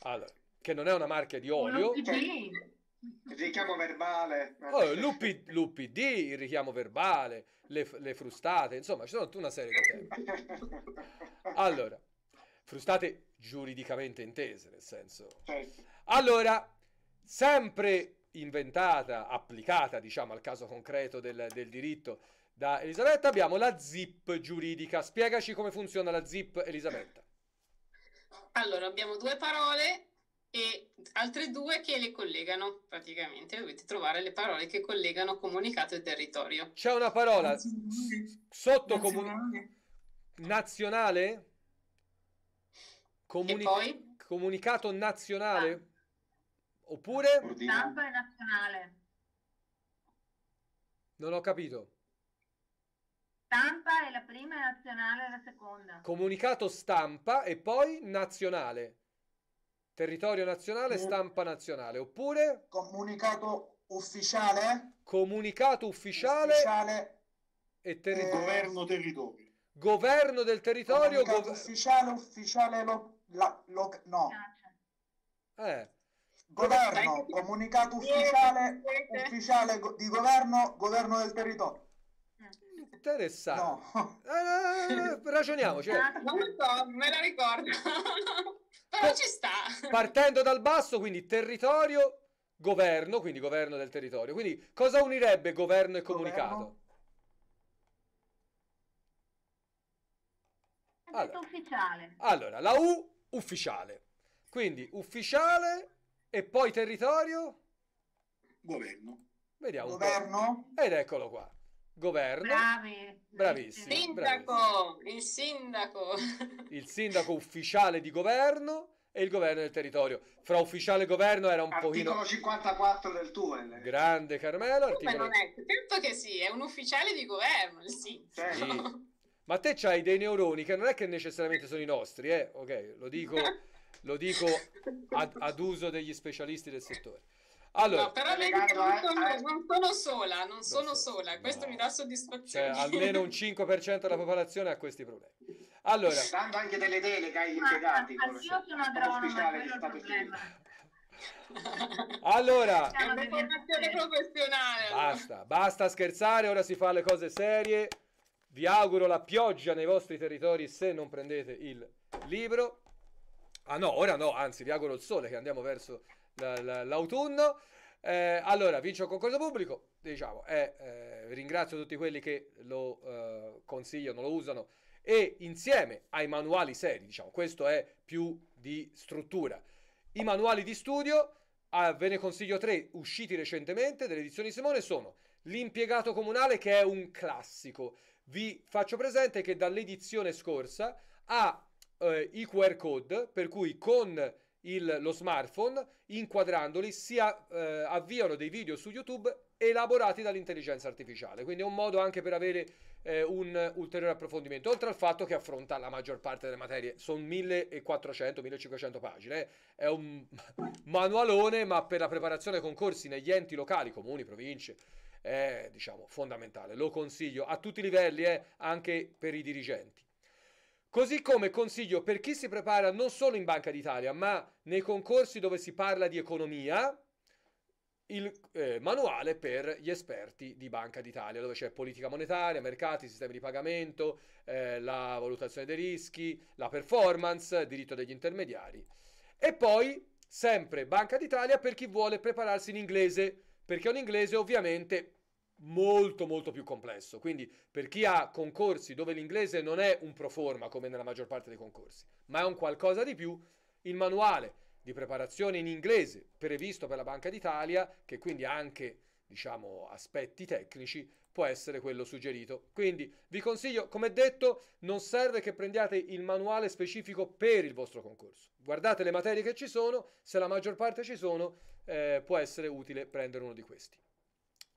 Allora, che non è una marca di olio. Il richiamo verbale. Oh, l'UP, L'UPD, il richiamo verbale, le, le, frustate, insomma, ci sono tutta una serie di temi. Allora, frustate giuridicamente intese, nel senso... Certo. Allora, sempre inventata, applicata, diciamo, al caso concreto del, del diritto da Elisabetta, abbiamo la ZIP giuridica. Spiegaci come funziona la ZIP, Elisabetta. Allora, abbiamo due parole e altre due che le collegano praticamente. Dovete trovare le parole che collegano comunicato e territorio. C'è una parola nazionale. sotto comunicato nazionale? Comuni- comunicato nazionale? Ah. Oppure stampa e nazionale. Non ho capito. Stampa è la prima e nazionale è la seconda. Comunicato stampa e poi nazionale. Territorio nazionale, stampa nazionale, oppure... Comunicato ufficiale. Comunicato ufficiale. ufficiale e terri- eh, governo territorio. Governo del territorio. Gov- ufficiale, ufficiale, lo, la, lo, no. Eh. Governo, comunicato ufficiale, ufficiale di governo, governo del territorio. Interessante. No. Eh, eh, eh, eh, ragioniamoci. Eh. Ah, non lo so, me la ricordo. Però ci sta partendo dal basso, quindi territorio, governo, quindi governo del territorio. Quindi cosa unirebbe governo e comunicato? Governo. Allora, ufficiale. allora, la U ufficiale. Quindi ufficiale e poi territorio? Governo. Vediamo governo. Ed eccolo qua. Governo. Bravi. Bravissimo. Sindaco, bravissimo. il sindaco. Il sindaco ufficiale di governo e il governo del territorio. Fra ufficiale e governo era un po'. Articolo pochino... 54 del TUEL. Grande Carmelo. Articolo... non è, certo che sì, è un ufficiale di governo il sì. sì. Ma te c'hai dei neuroni che non è che necessariamente sono i nostri, eh? Ok, lo dico, lo dico ad, ad uso degli specialisti del settore. Allora, no, però vedi che non sono, non sono sola, non sono sola, no. questo mi dà soddisfazione. Cioè, almeno un 5% della popolazione ha questi problemi. Allora, dando anche delle deleghe agli impiegati. Ma, ma io sono agronomo, quello è il problema. allora, professionale. Basta, basta scherzare, ora si fa le cose serie. Vi auguro la pioggia nei vostri territori se non prendete il libro. Ah no, ora no, anzi vi auguro il sole che andiamo verso l'autunno. Eh, allora, vince un concorso pubblico, diciamo, eh, eh, ringrazio tutti quelli che lo eh, consigliano, lo usano e insieme ai manuali seri, diciamo, questo è più di struttura. I manuali di studio, ah, ve ne consiglio tre usciti recentemente delle edizioni Simone, sono L'impiegato comunale che è un classico. Vi faccio presente che dall'edizione scorsa ha eh, i QR code, per cui con il, lo smartphone inquadrandoli, si a, eh, avviano dei video su YouTube elaborati dall'intelligenza artificiale, quindi è un modo anche per avere eh, un ulteriore approfondimento, oltre al fatto che affronta la maggior parte delle materie, sono 1400-1500 pagine, eh. è un manualone, ma per la preparazione concorsi negli enti locali, comuni, province, è diciamo fondamentale, lo consiglio a tutti i livelli, eh, anche per i dirigenti. Così come consiglio per chi si prepara non solo in Banca d'Italia, ma nei concorsi dove si parla di economia, il eh, manuale per gli esperti di Banca d'Italia, dove c'è politica monetaria, mercati, sistemi di pagamento, eh, la valutazione dei rischi, la performance, diritto degli intermediari. E poi sempre Banca d'Italia per chi vuole prepararsi in inglese, perché un inglese ovviamente molto molto più complesso. Quindi per chi ha concorsi dove l'inglese non è un pro forma come nella maggior parte dei concorsi, ma è un qualcosa di più, il manuale di preparazione in inglese previsto per la Banca d'Italia, che quindi ha anche diciamo aspetti tecnici può essere quello suggerito quindi vi consiglio come detto non serve che prendiate il manuale specifico per il vostro concorso guardate le materie che ci sono se la maggior parte ci sono eh, può essere utile prendere uno di questi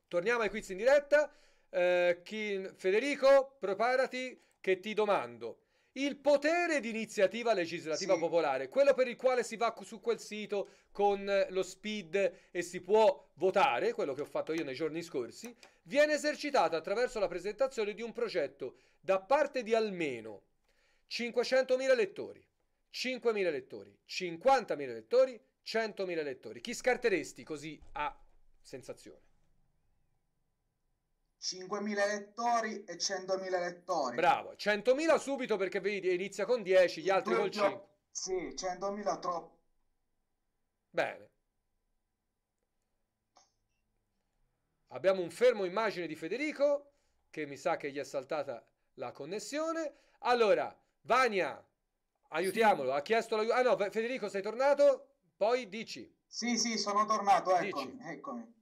torniamo ai quiz in diretta. Eh, chi... Federico, preparati che ti domando. Il potere di iniziativa legislativa sì. popolare, quello per il quale si va su quel sito con eh, lo speed e si può votare, quello che ho fatto io nei giorni scorsi, viene esercitato attraverso la presentazione di un progetto da parte di almeno 500.000 lettori, 5.000 lettori, 50.000 lettori, 100.000 lettori. Chi scarteresti così a sensazione? 5.000 elettori e 100.000 elettori. Bravo, 100.000 subito perché vedi, inizia con 10, gli altri col 5. Sì, 100.000 troppo. Bene. Abbiamo un fermo immagine di Federico, che mi sa che gli è saltata la connessione. Allora, Vania, aiutiamolo, sì. ha chiesto l'aiuto. Ah no, Federico sei tornato? Poi dici. Sì, sì, sono tornato, eccomi, dici. eccomi.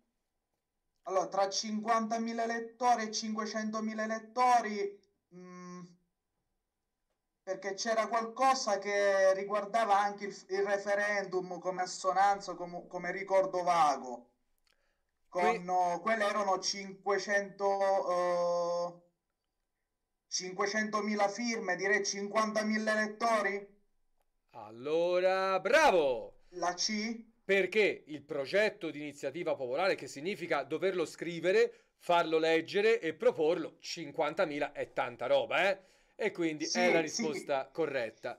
Allora, tra 50.000 elettori e 500.000 elettori, mm, perché c'era qualcosa che riguardava anche il, il referendum come assonanza, com, come ricordo vago. Con, que- quelle erano 500... Uh, 500.000 firme, direi 50.000 elettori. Allora, bravo! La C? perché il progetto di iniziativa popolare, che significa doverlo scrivere, farlo leggere e proporlo, 50.000 è tanta roba, eh? E quindi sì, è la risposta sì. corretta.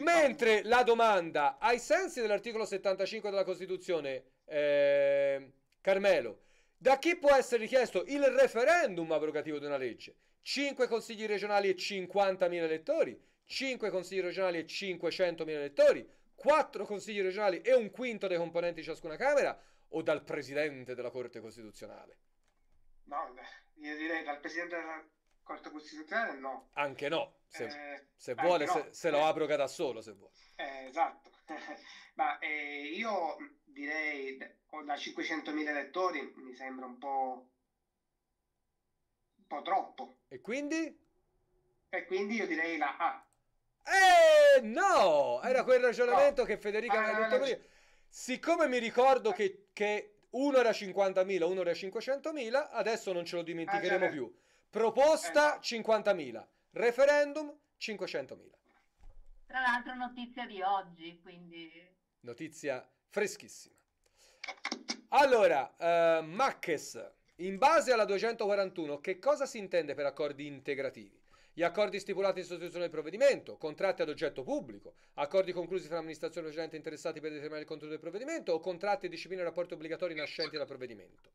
Mentre la domanda, ai sensi dell'articolo 75 della Costituzione, eh, Carmelo, da chi può essere richiesto il referendum abrogativo di una legge? 5 consigli regionali e 50.000 elettori, 5 consigli regionali e 500.000 elettori, quattro consigli regionali e un quinto dei componenti di ciascuna Camera o dal Presidente della Corte Costituzionale? No, io direi dal Presidente della Corte Costituzionale no. Anche no, se, eh, se vuole no. Se, se, lo eh. abroga da solo se vuole. Eh, esatto, ma eh, io direi da 500.000 elettori mi sembra un po', un po' troppo. E quindi? E quindi io direi la A. Eh no! Era quel ragionamento no. che Federica aveva detto prima. Siccome mi ricordo che, che uno era 50.000, uno era 500.000, adesso non ce lo dimenticheremo eh, più. Eh. Proposta 50.000, eh, referendum 500.000. Tra l'altro notizia di oggi, quindi... Notizia freschissima. Allora, uh, Macches, in base alla 241, che cosa si intende per accordi integrativi? Gli accordi stipulati in sostituzione del provvedimento, contratti ad oggetto pubblico, accordi conclusi tra amministrazioni precedenti interessati per determinare il contenuto del provvedimento o contratti e discipline e rapporti obbligatori nascenti dal provvedimento.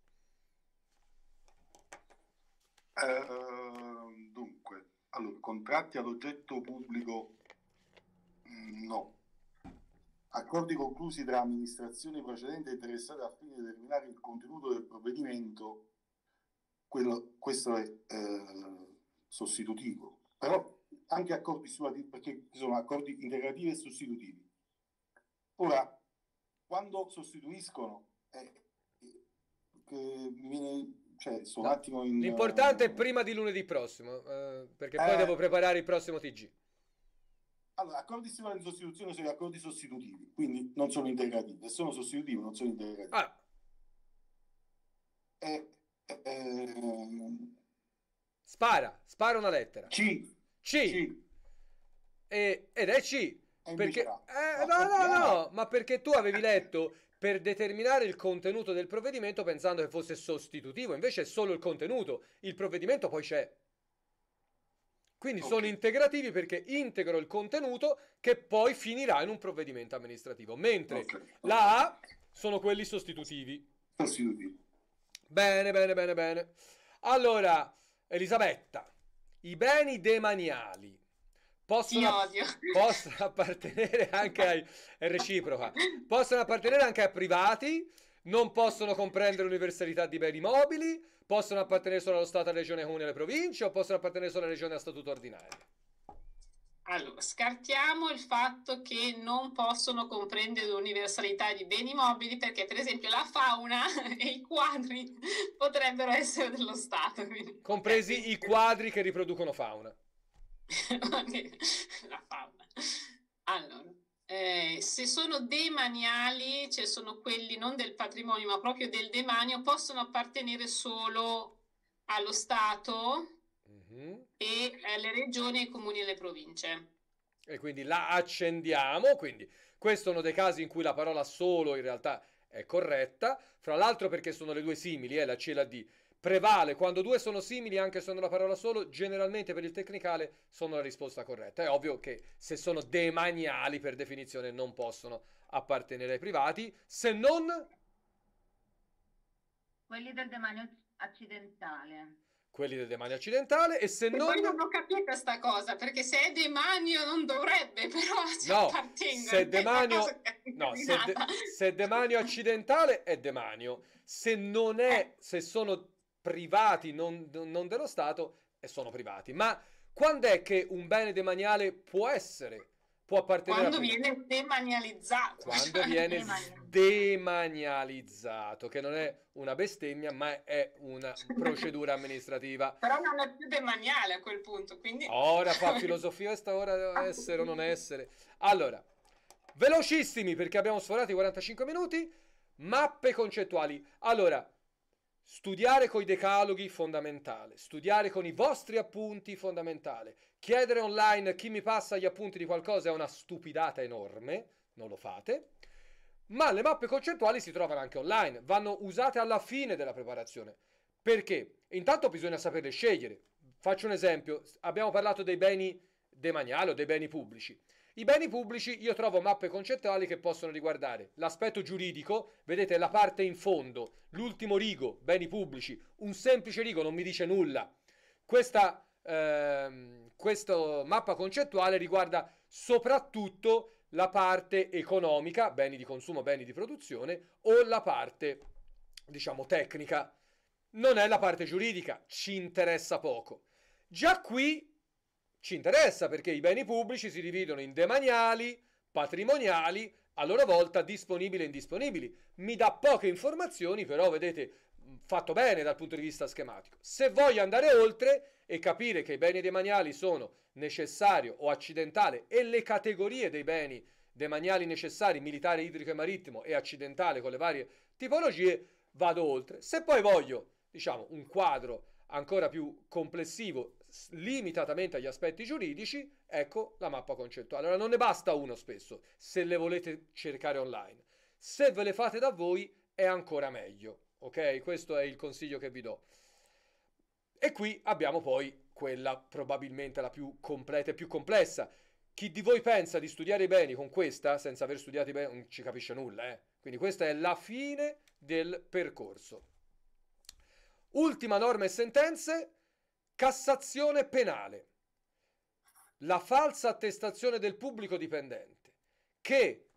Eh, dunque, allora, contratti ad oggetto pubblico mm, no. Accordi conclusi tra amministrazioni precedenti interessate al fine di determinare il contenuto del provvedimento, quello, questo è... Eh, sostitutivo, però anche accordi sulla, perché ci sono accordi integrativi e sostitutivi. Ora, quando sostituiscono, eh, eh, viene, cioè, sono no. un attimo in... L'importante è eh, prima di lunedì prossimo, eh, perché poi eh. devo preparare il prossimo TG. Allora, accordi sulla sostituzione sono accordi sostitutivi, quindi non sono integrativi, se sono sostitutivi non sono integrativi. Ah. E, eh, ehm, Spara, spara una lettera. C. C. C. E, ed è C. E perché, eh, no, no, no, ma perché tu avevi letto per determinare il contenuto del provvedimento pensando che fosse sostitutivo, invece è solo il contenuto, il provvedimento poi c'è. Quindi okay. sono integrativi perché integro il contenuto che poi finirà in un provvedimento amministrativo, mentre okay. Okay. la A sono quelli sostitutivi. Sostitutivi. Bene, bene, bene, bene. Allora, Elisabetta, i beni demaniali possono, possono appartenere anche ai, è reciproca, possono appartenere anche a privati, non possono comprendere l'universalità di beni mobili, possono appartenere solo allo Stato, alla Regione, Comune e alle province o possono appartenere solo alla Regione a statuto ordinario. Allora, scartiamo il fatto che non possono comprendere l'universalità di beni mobili perché per esempio la fauna e i quadri potrebbero essere dello Stato. Quindi... Compresi i quadri che riproducono fauna. la fauna. Allora, eh, se sono demaniali, cioè sono quelli non del patrimonio ma proprio del demanio, possono appartenere solo allo Stato mm-hmm. e eh, le regioni, i comuni e le province. E quindi la accendiamo, quindi questo è uno dei casi in cui la parola solo in realtà è corretta, fra l'altro perché sono le due simili, eh, la C e la D. Prevale quando due sono simili, anche se hanno la parola solo, generalmente per il tecnicale sono la risposta corretta. È ovvio che se sono demaniali per definizione non possono appartenere ai privati, se non quelli del demanio accidentale quelli del demanio occidentale e se e non... Poi non ho capito questa cosa, perché se è demanio non dovrebbe, però no, se è demanio... No, se, de... se è demanio occidentale è demanio. Se non è... Eh. Se sono privati, non, non dello Stato, e sono privati. Ma quando è che un bene demaniale può essere può appartenere quando viene demanializzato quando cioè, viene demanializzato. demanializzato che non è una bestemmia ma è una procedura amministrativa però non è più demaniale a quel punto quindi ora fa filosofia sta ora ah, essere o non essere allora velocissimi perché abbiamo sforato i 45 minuti mappe concettuali allora Studiare con i decaloghi fondamentale, studiare con i vostri appunti fondamentale, chiedere online chi mi passa gli appunti di qualcosa è una stupidata enorme, non lo fate, ma le mappe concettuali si trovano anche online, vanno usate alla fine della preparazione, perché intanto bisogna saperle scegliere. Faccio un esempio, abbiamo parlato dei beni demaniali o dei beni pubblici. I beni pubblici io trovo mappe concettuali che possono riguardare l'aspetto giuridico, vedete la parte in fondo, l'ultimo rigo, beni pubblici, un semplice rigo non mi dice nulla. Questa, ehm, questa mappa concettuale riguarda soprattutto la parte economica, beni di consumo, beni di produzione, o la parte, diciamo, tecnica. Non è la parte giuridica, ci interessa poco. Già qui ci interessa perché i beni pubblici si dividono in demaniali, patrimoniali, a loro volta disponibili e indisponibili. Mi dà poche informazioni, però vedete, fatto bene dal punto di vista schematico. Se voglio andare oltre e capire che i beni demaniali sono necessario o accidentale e le categorie dei beni demaniali necessari, militare, idrico e marittimo e accidentale con le varie tipologie, vado oltre. Se poi voglio, diciamo, un quadro ancora più complessivo limitatamente agli aspetti giuridici, ecco la mappa concettuale. Allora non ne basta uno spesso se le volete cercare online. Se ve le fate da voi è ancora meglio, ok? Questo è il consiglio che vi do. E qui abbiamo poi quella probabilmente la più completa e più complessa. Chi di voi pensa di studiare bene con questa, senza aver studiato bene, non ci capisce nulla, eh? Quindi questa è la fine del percorso. Ultima norma e sentenze, Cassazione penale. La falsa attestazione del pubblico dipendente che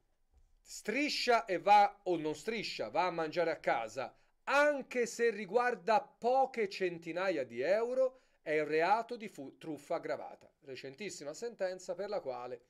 striscia e va o non striscia, va a mangiare a casa, anche se riguarda poche centinaia di euro, è il reato di truffa aggravata. Recentissima sentenza per la quale,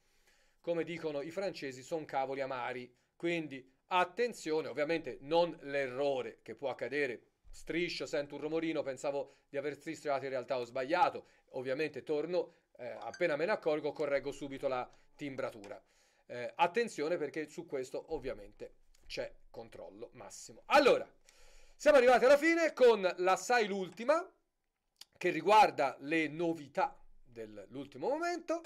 come dicono i francesi, sono cavoli amari. Quindi attenzione, ovviamente non l'errore che può accadere striscio, sento un rumorino, pensavo di aver strisciato, ah, in realtà ho sbagliato. Ovviamente torno, eh, appena me ne accorgo correggo subito la timbratura. Eh, attenzione perché su questo ovviamente c'è controllo massimo. Allora, siamo arrivati alla fine con la sai l'ultima che riguarda le novità dell'ultimo momento.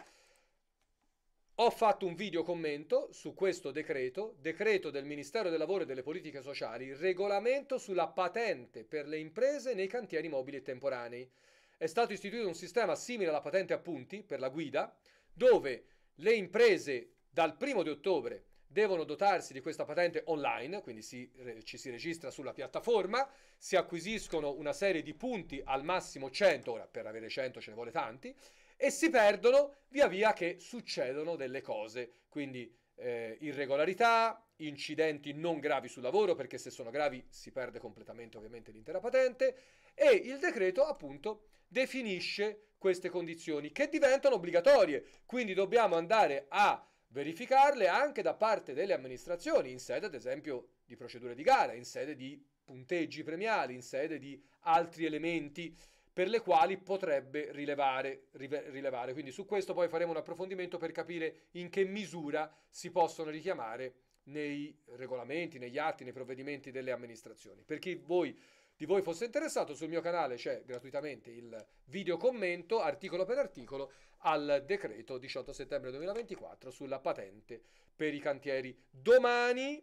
Ho fatto un video commento su questo decreto, decreto del Ministero del Lavoro e delle Politiche Sociali, regolamento sulla patente per le imprese nei cantieri mobili e temporanei. È stato istituito un sistema simile alla patente a punti per la guida, dove le imprese dal primo di ottobre devono dotarsi di questa patente online, quindi si, ci si registra sulla piattaforma, si acquisiscono una serie di punti, al massimo 100, ora per avere 100 ce ne vuole tanti, e si perdono via via che succedono delle cose, quindi eh, irregolarità, incidenti non gravi sul lavoro, perché se sono gravi si perde completamente ovviamente l'intera patente, e il decreto appunto definisce queste condizioni che diventano obbligatorie, quindi dobbiamo andare a verificarle anche da parte delle amministrazioni, in sede ad esempio di procedure di gara, in sede di punteggi premiali, in sede di altri elementi per le quali potrebbe rilevare, rilevare. Quindi su questo poi faremo un approfondimento per capire in che misura si possono richiamare nei regolamenti, negli atti, nei provvedimenti delle amministrazioni. Per chi voi, di voi fosse interessato, sul mio canale c'è gratuitamente il video commento, articolo per articolo, al decreto 18 settembre 2024 sulla patente per i cantieri. Domani,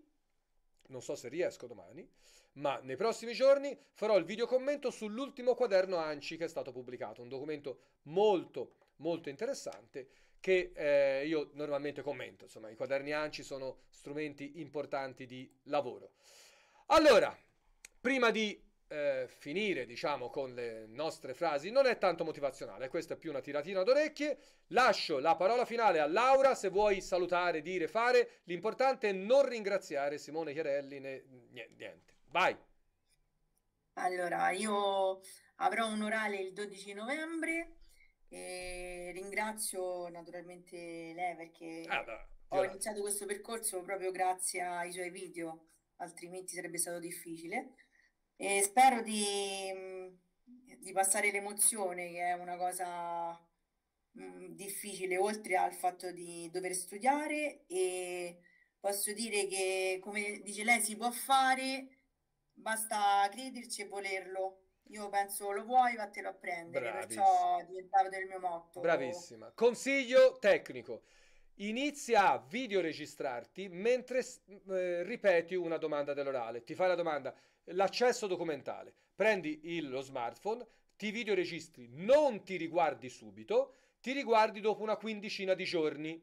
non so se riesco domani, ma nei prossimi giorni farò il video commento sull'ultimo quaderno ANCI che è stato pubblicato, un documento molto molto interessante che eh, io normalmente commento, insomma i quaderni ANCI sono strumenti importanti di lavoro. Allora, prima di eh, finire diciamo con le nostre frasi non è tanto motivazionale, questa è più una tiratina d'orecchie. Lascio la parola finale a Laura se vuoi salutare, dire, fare. L'importante è non ringraziare Simone Chiarelli né niente. Vai. Allora, io avrò un orale il 12 novembre e ringrazi naturalmente lei perché ah, ho iniziato questo percorso proprio grazie ai suoi video, altrimenti sarebbe stato difficile. E spero di, mm, di passare l'emozione, che è una cosa mm, difficile, oltre al fatto di dover studiare e posso dire che, come dice lei, si può fare basta crederci e volerlo. Io penso lo vuoi, vattelo a prendere, Bravissima. perciò diventava del mio motto. Bravissima. Consiglio tecnico. Inizia a videoregistrarti mentre eh, ripeti una domanda dell'orale. Ti fai la domanda, l'accesso documentale. Prendi il, lo smartphone, ti videoregistri, non ti riguardi subito, ti riguardi dopo una quindicina di giorni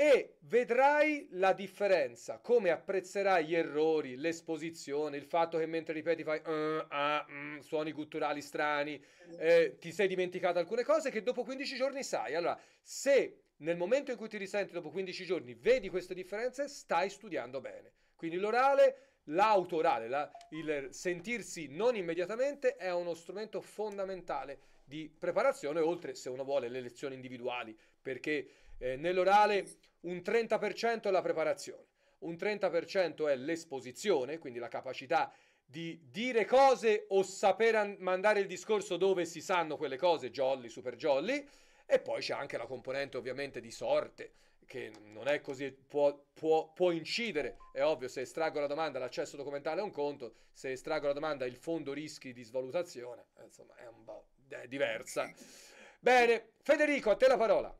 e vedrai la differenza, come apprezzerai gli errori, l'esposizione, il fatto che mentre ripeti fai uh, ah, mm, suoni gutturali strani, eh, ti sei dimenticato alcune cose che dopo 15 giorni sai. Allora, se nel momento in cui ti risenti dopo 15 giorni vedi queste differenze, stai studiando bene. Quindi l'orale, l'autorale, la, il sentirsi non immediatamente è uno strumento fondamentale di preparazione, oltre se uno vuole le lezioni individuali, perché eh, nell'orale un 30% è la preparazione, un 30% è l'esposizione, quindi la capacità di dire cose o saper mandare il discorso dove si sanno quelle cose, jolly, super jolly, e poi c'è anche la componente ovviamente di sorte, che non è così, può, può, può, incidere, è ovvio, se estraggo la domanda l'accesso documentale è un conto, se estraggo la domanda il fondo rischi di svalutazione, insomma è un po' è diversa. Bene, Federico, a te la parola.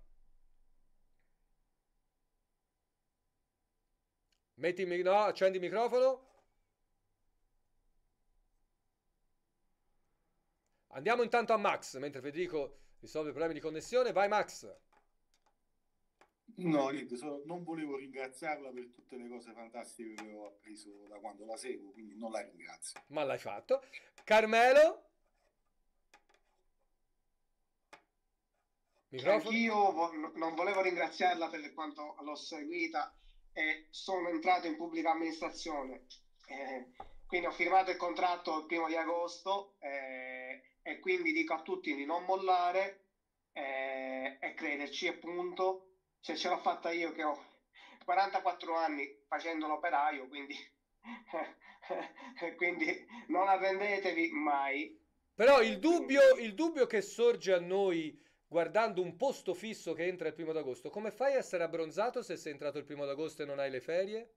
Metti il mic- no, accendi il microfono. Andiamo intanto a Max, mentre Federico risolve i problemi di connessione. Vai Max. No, niente, solo, non volevo ringraziarla per tutte le cose fantastiche che ho appreso da quando la seguo, quindi non la ringrazio. Ma l'hai fatto. Carmelo? Microfono? Anch'io vo- non volevo ringraziarla per quanto l'ho seguita eh, sono entrato in pubblica amministrazione. Eh, quindi ho firmato il contratto il primo di agosto eh, e quindi dico a tutti di non mollare eh, e crederci, appunto. Se cioè, ce l'ho fatta io che ho 44 anni facendo l'operaio, quindi, quindi non arrendetevi mai. Però il dubbio, il dubbio che sorge a noi guardando un posto fisso che entra il primo d'agosto, come fai a essere abbronzato se sei entrato il primo d'agosto e non hai le ferie?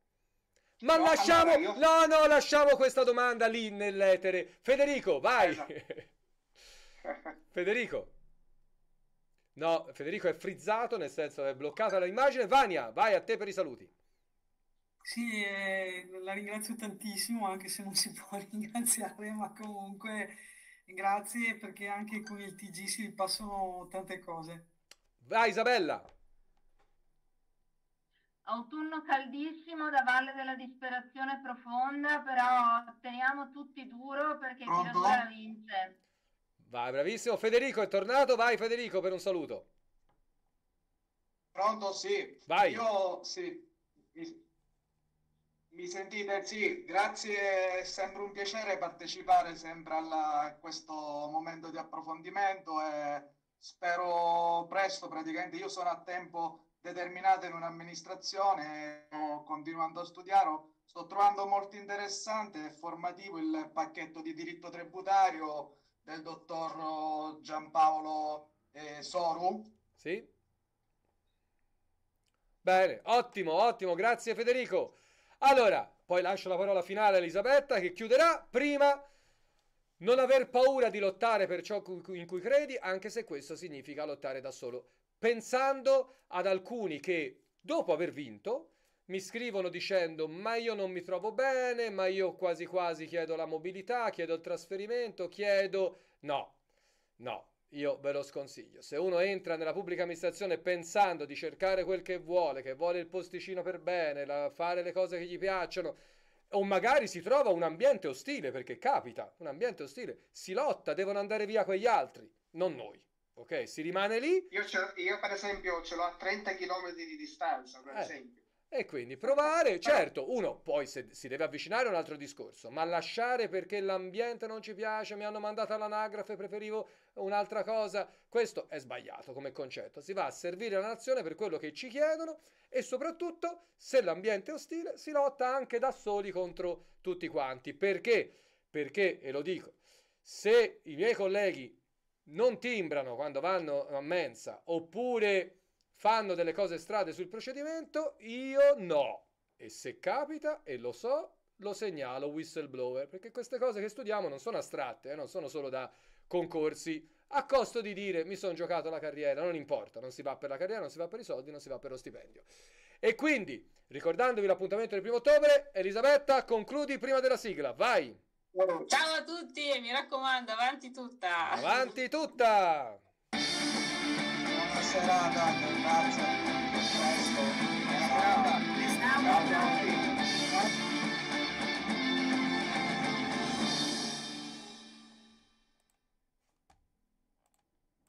Ma no, lasciamo, allora io... no, no, lasciamo questa domanda lì nell'etere. Federico, vai. Eh, no. Federico. No, Federico è frizzato, nel senso è bloccata l'immagine. Vania, vai a te per i saluti. Sì, eh, la ringrazio tantissimo, anche se non si può ringraziare, ma comunque Grazie perché anche con il TG si passano tante cose. Vai Isabella! Autunno caldissimo da Valle della Disperazione Profonda, però teniamo tutti duro perché chi lo fa vince. Vai, bravissimo. Federico è tornato, vai Federico per un saluto. Pronto, sì. Vai. Io sì, mi sentite? Sì, grazie, è sempre un piacere partecipare sempre alla, a questo momento di approfondimento e spero presto, praticamente io sono a tempo determinato in un'amministrazione e continuando a studiare, sto trovando molto interessante e formativo il pacchetto di diritto tributario del dottor Giampaolo eh, Soru. Sì. Bene, ottimo, ottimo, grazie Federico. Allora, poi lascio la parola finale a Elisabetta che chiuderà prima non aver paura di lottare per ciò in cui credi, anche se questo significa lottare da solo, pensando ad alcuni che dopo aver vinto mi scrivono dicendo ma io non mi trovo bene, ma io quasi quasi chiedo la mobilità, chiedo il trasferimento, chiedo... No, no, io ve lo sconsiglio. Se uno entra nella pubblica amministrazione pensando di cercare quel che vuole, che vuole il posticino per bene, la, fare le cose che gli piacciono, o magari si trova un ambiente ostile, perché capita, un ambiente ostile, si lotta, devono andare via quegli altri, non noi. Ok, si rimane lì. Io, io per esempio ce l'ho a 30 km di distanza, per eh. esempio e quindi provare, certo, uno poi se, si deve avvicinare è un altro discorso, ma lasciare perché l'ambiente non ci piace, mi hanno mandato all'anagrafe, preferivo un'altra cosa, questo è sbagliato come concetto. Si va a servire la nazione per quello che ci chiedono e soprattutto se l'ambiente è ostile si lotta anche da soli contro tutti quanti. Perché? Perché, e lo dico, se i miei colleghi non timbrano quando vanno a mensa oppure fanno delle cose strade sul procedimento, io no. E se capita, e lo so, lo segnalo whistleblower, perché queste cose che studiamo non sono astratte, eh, non sono solo da concorsi, a costo di dire mi sono giocato la carriera, non importa, non si va per la carriera, non si va per i soldi, non si va per lo stipendio. E quindi, ricordandovi l'appuntamento del primo ottobre, Elisabetta, concludi prima della sigla, vai! Ciao a tutti e mi raccomando, avanti tutta! Avanti tutta! serata, terrazza, presto, è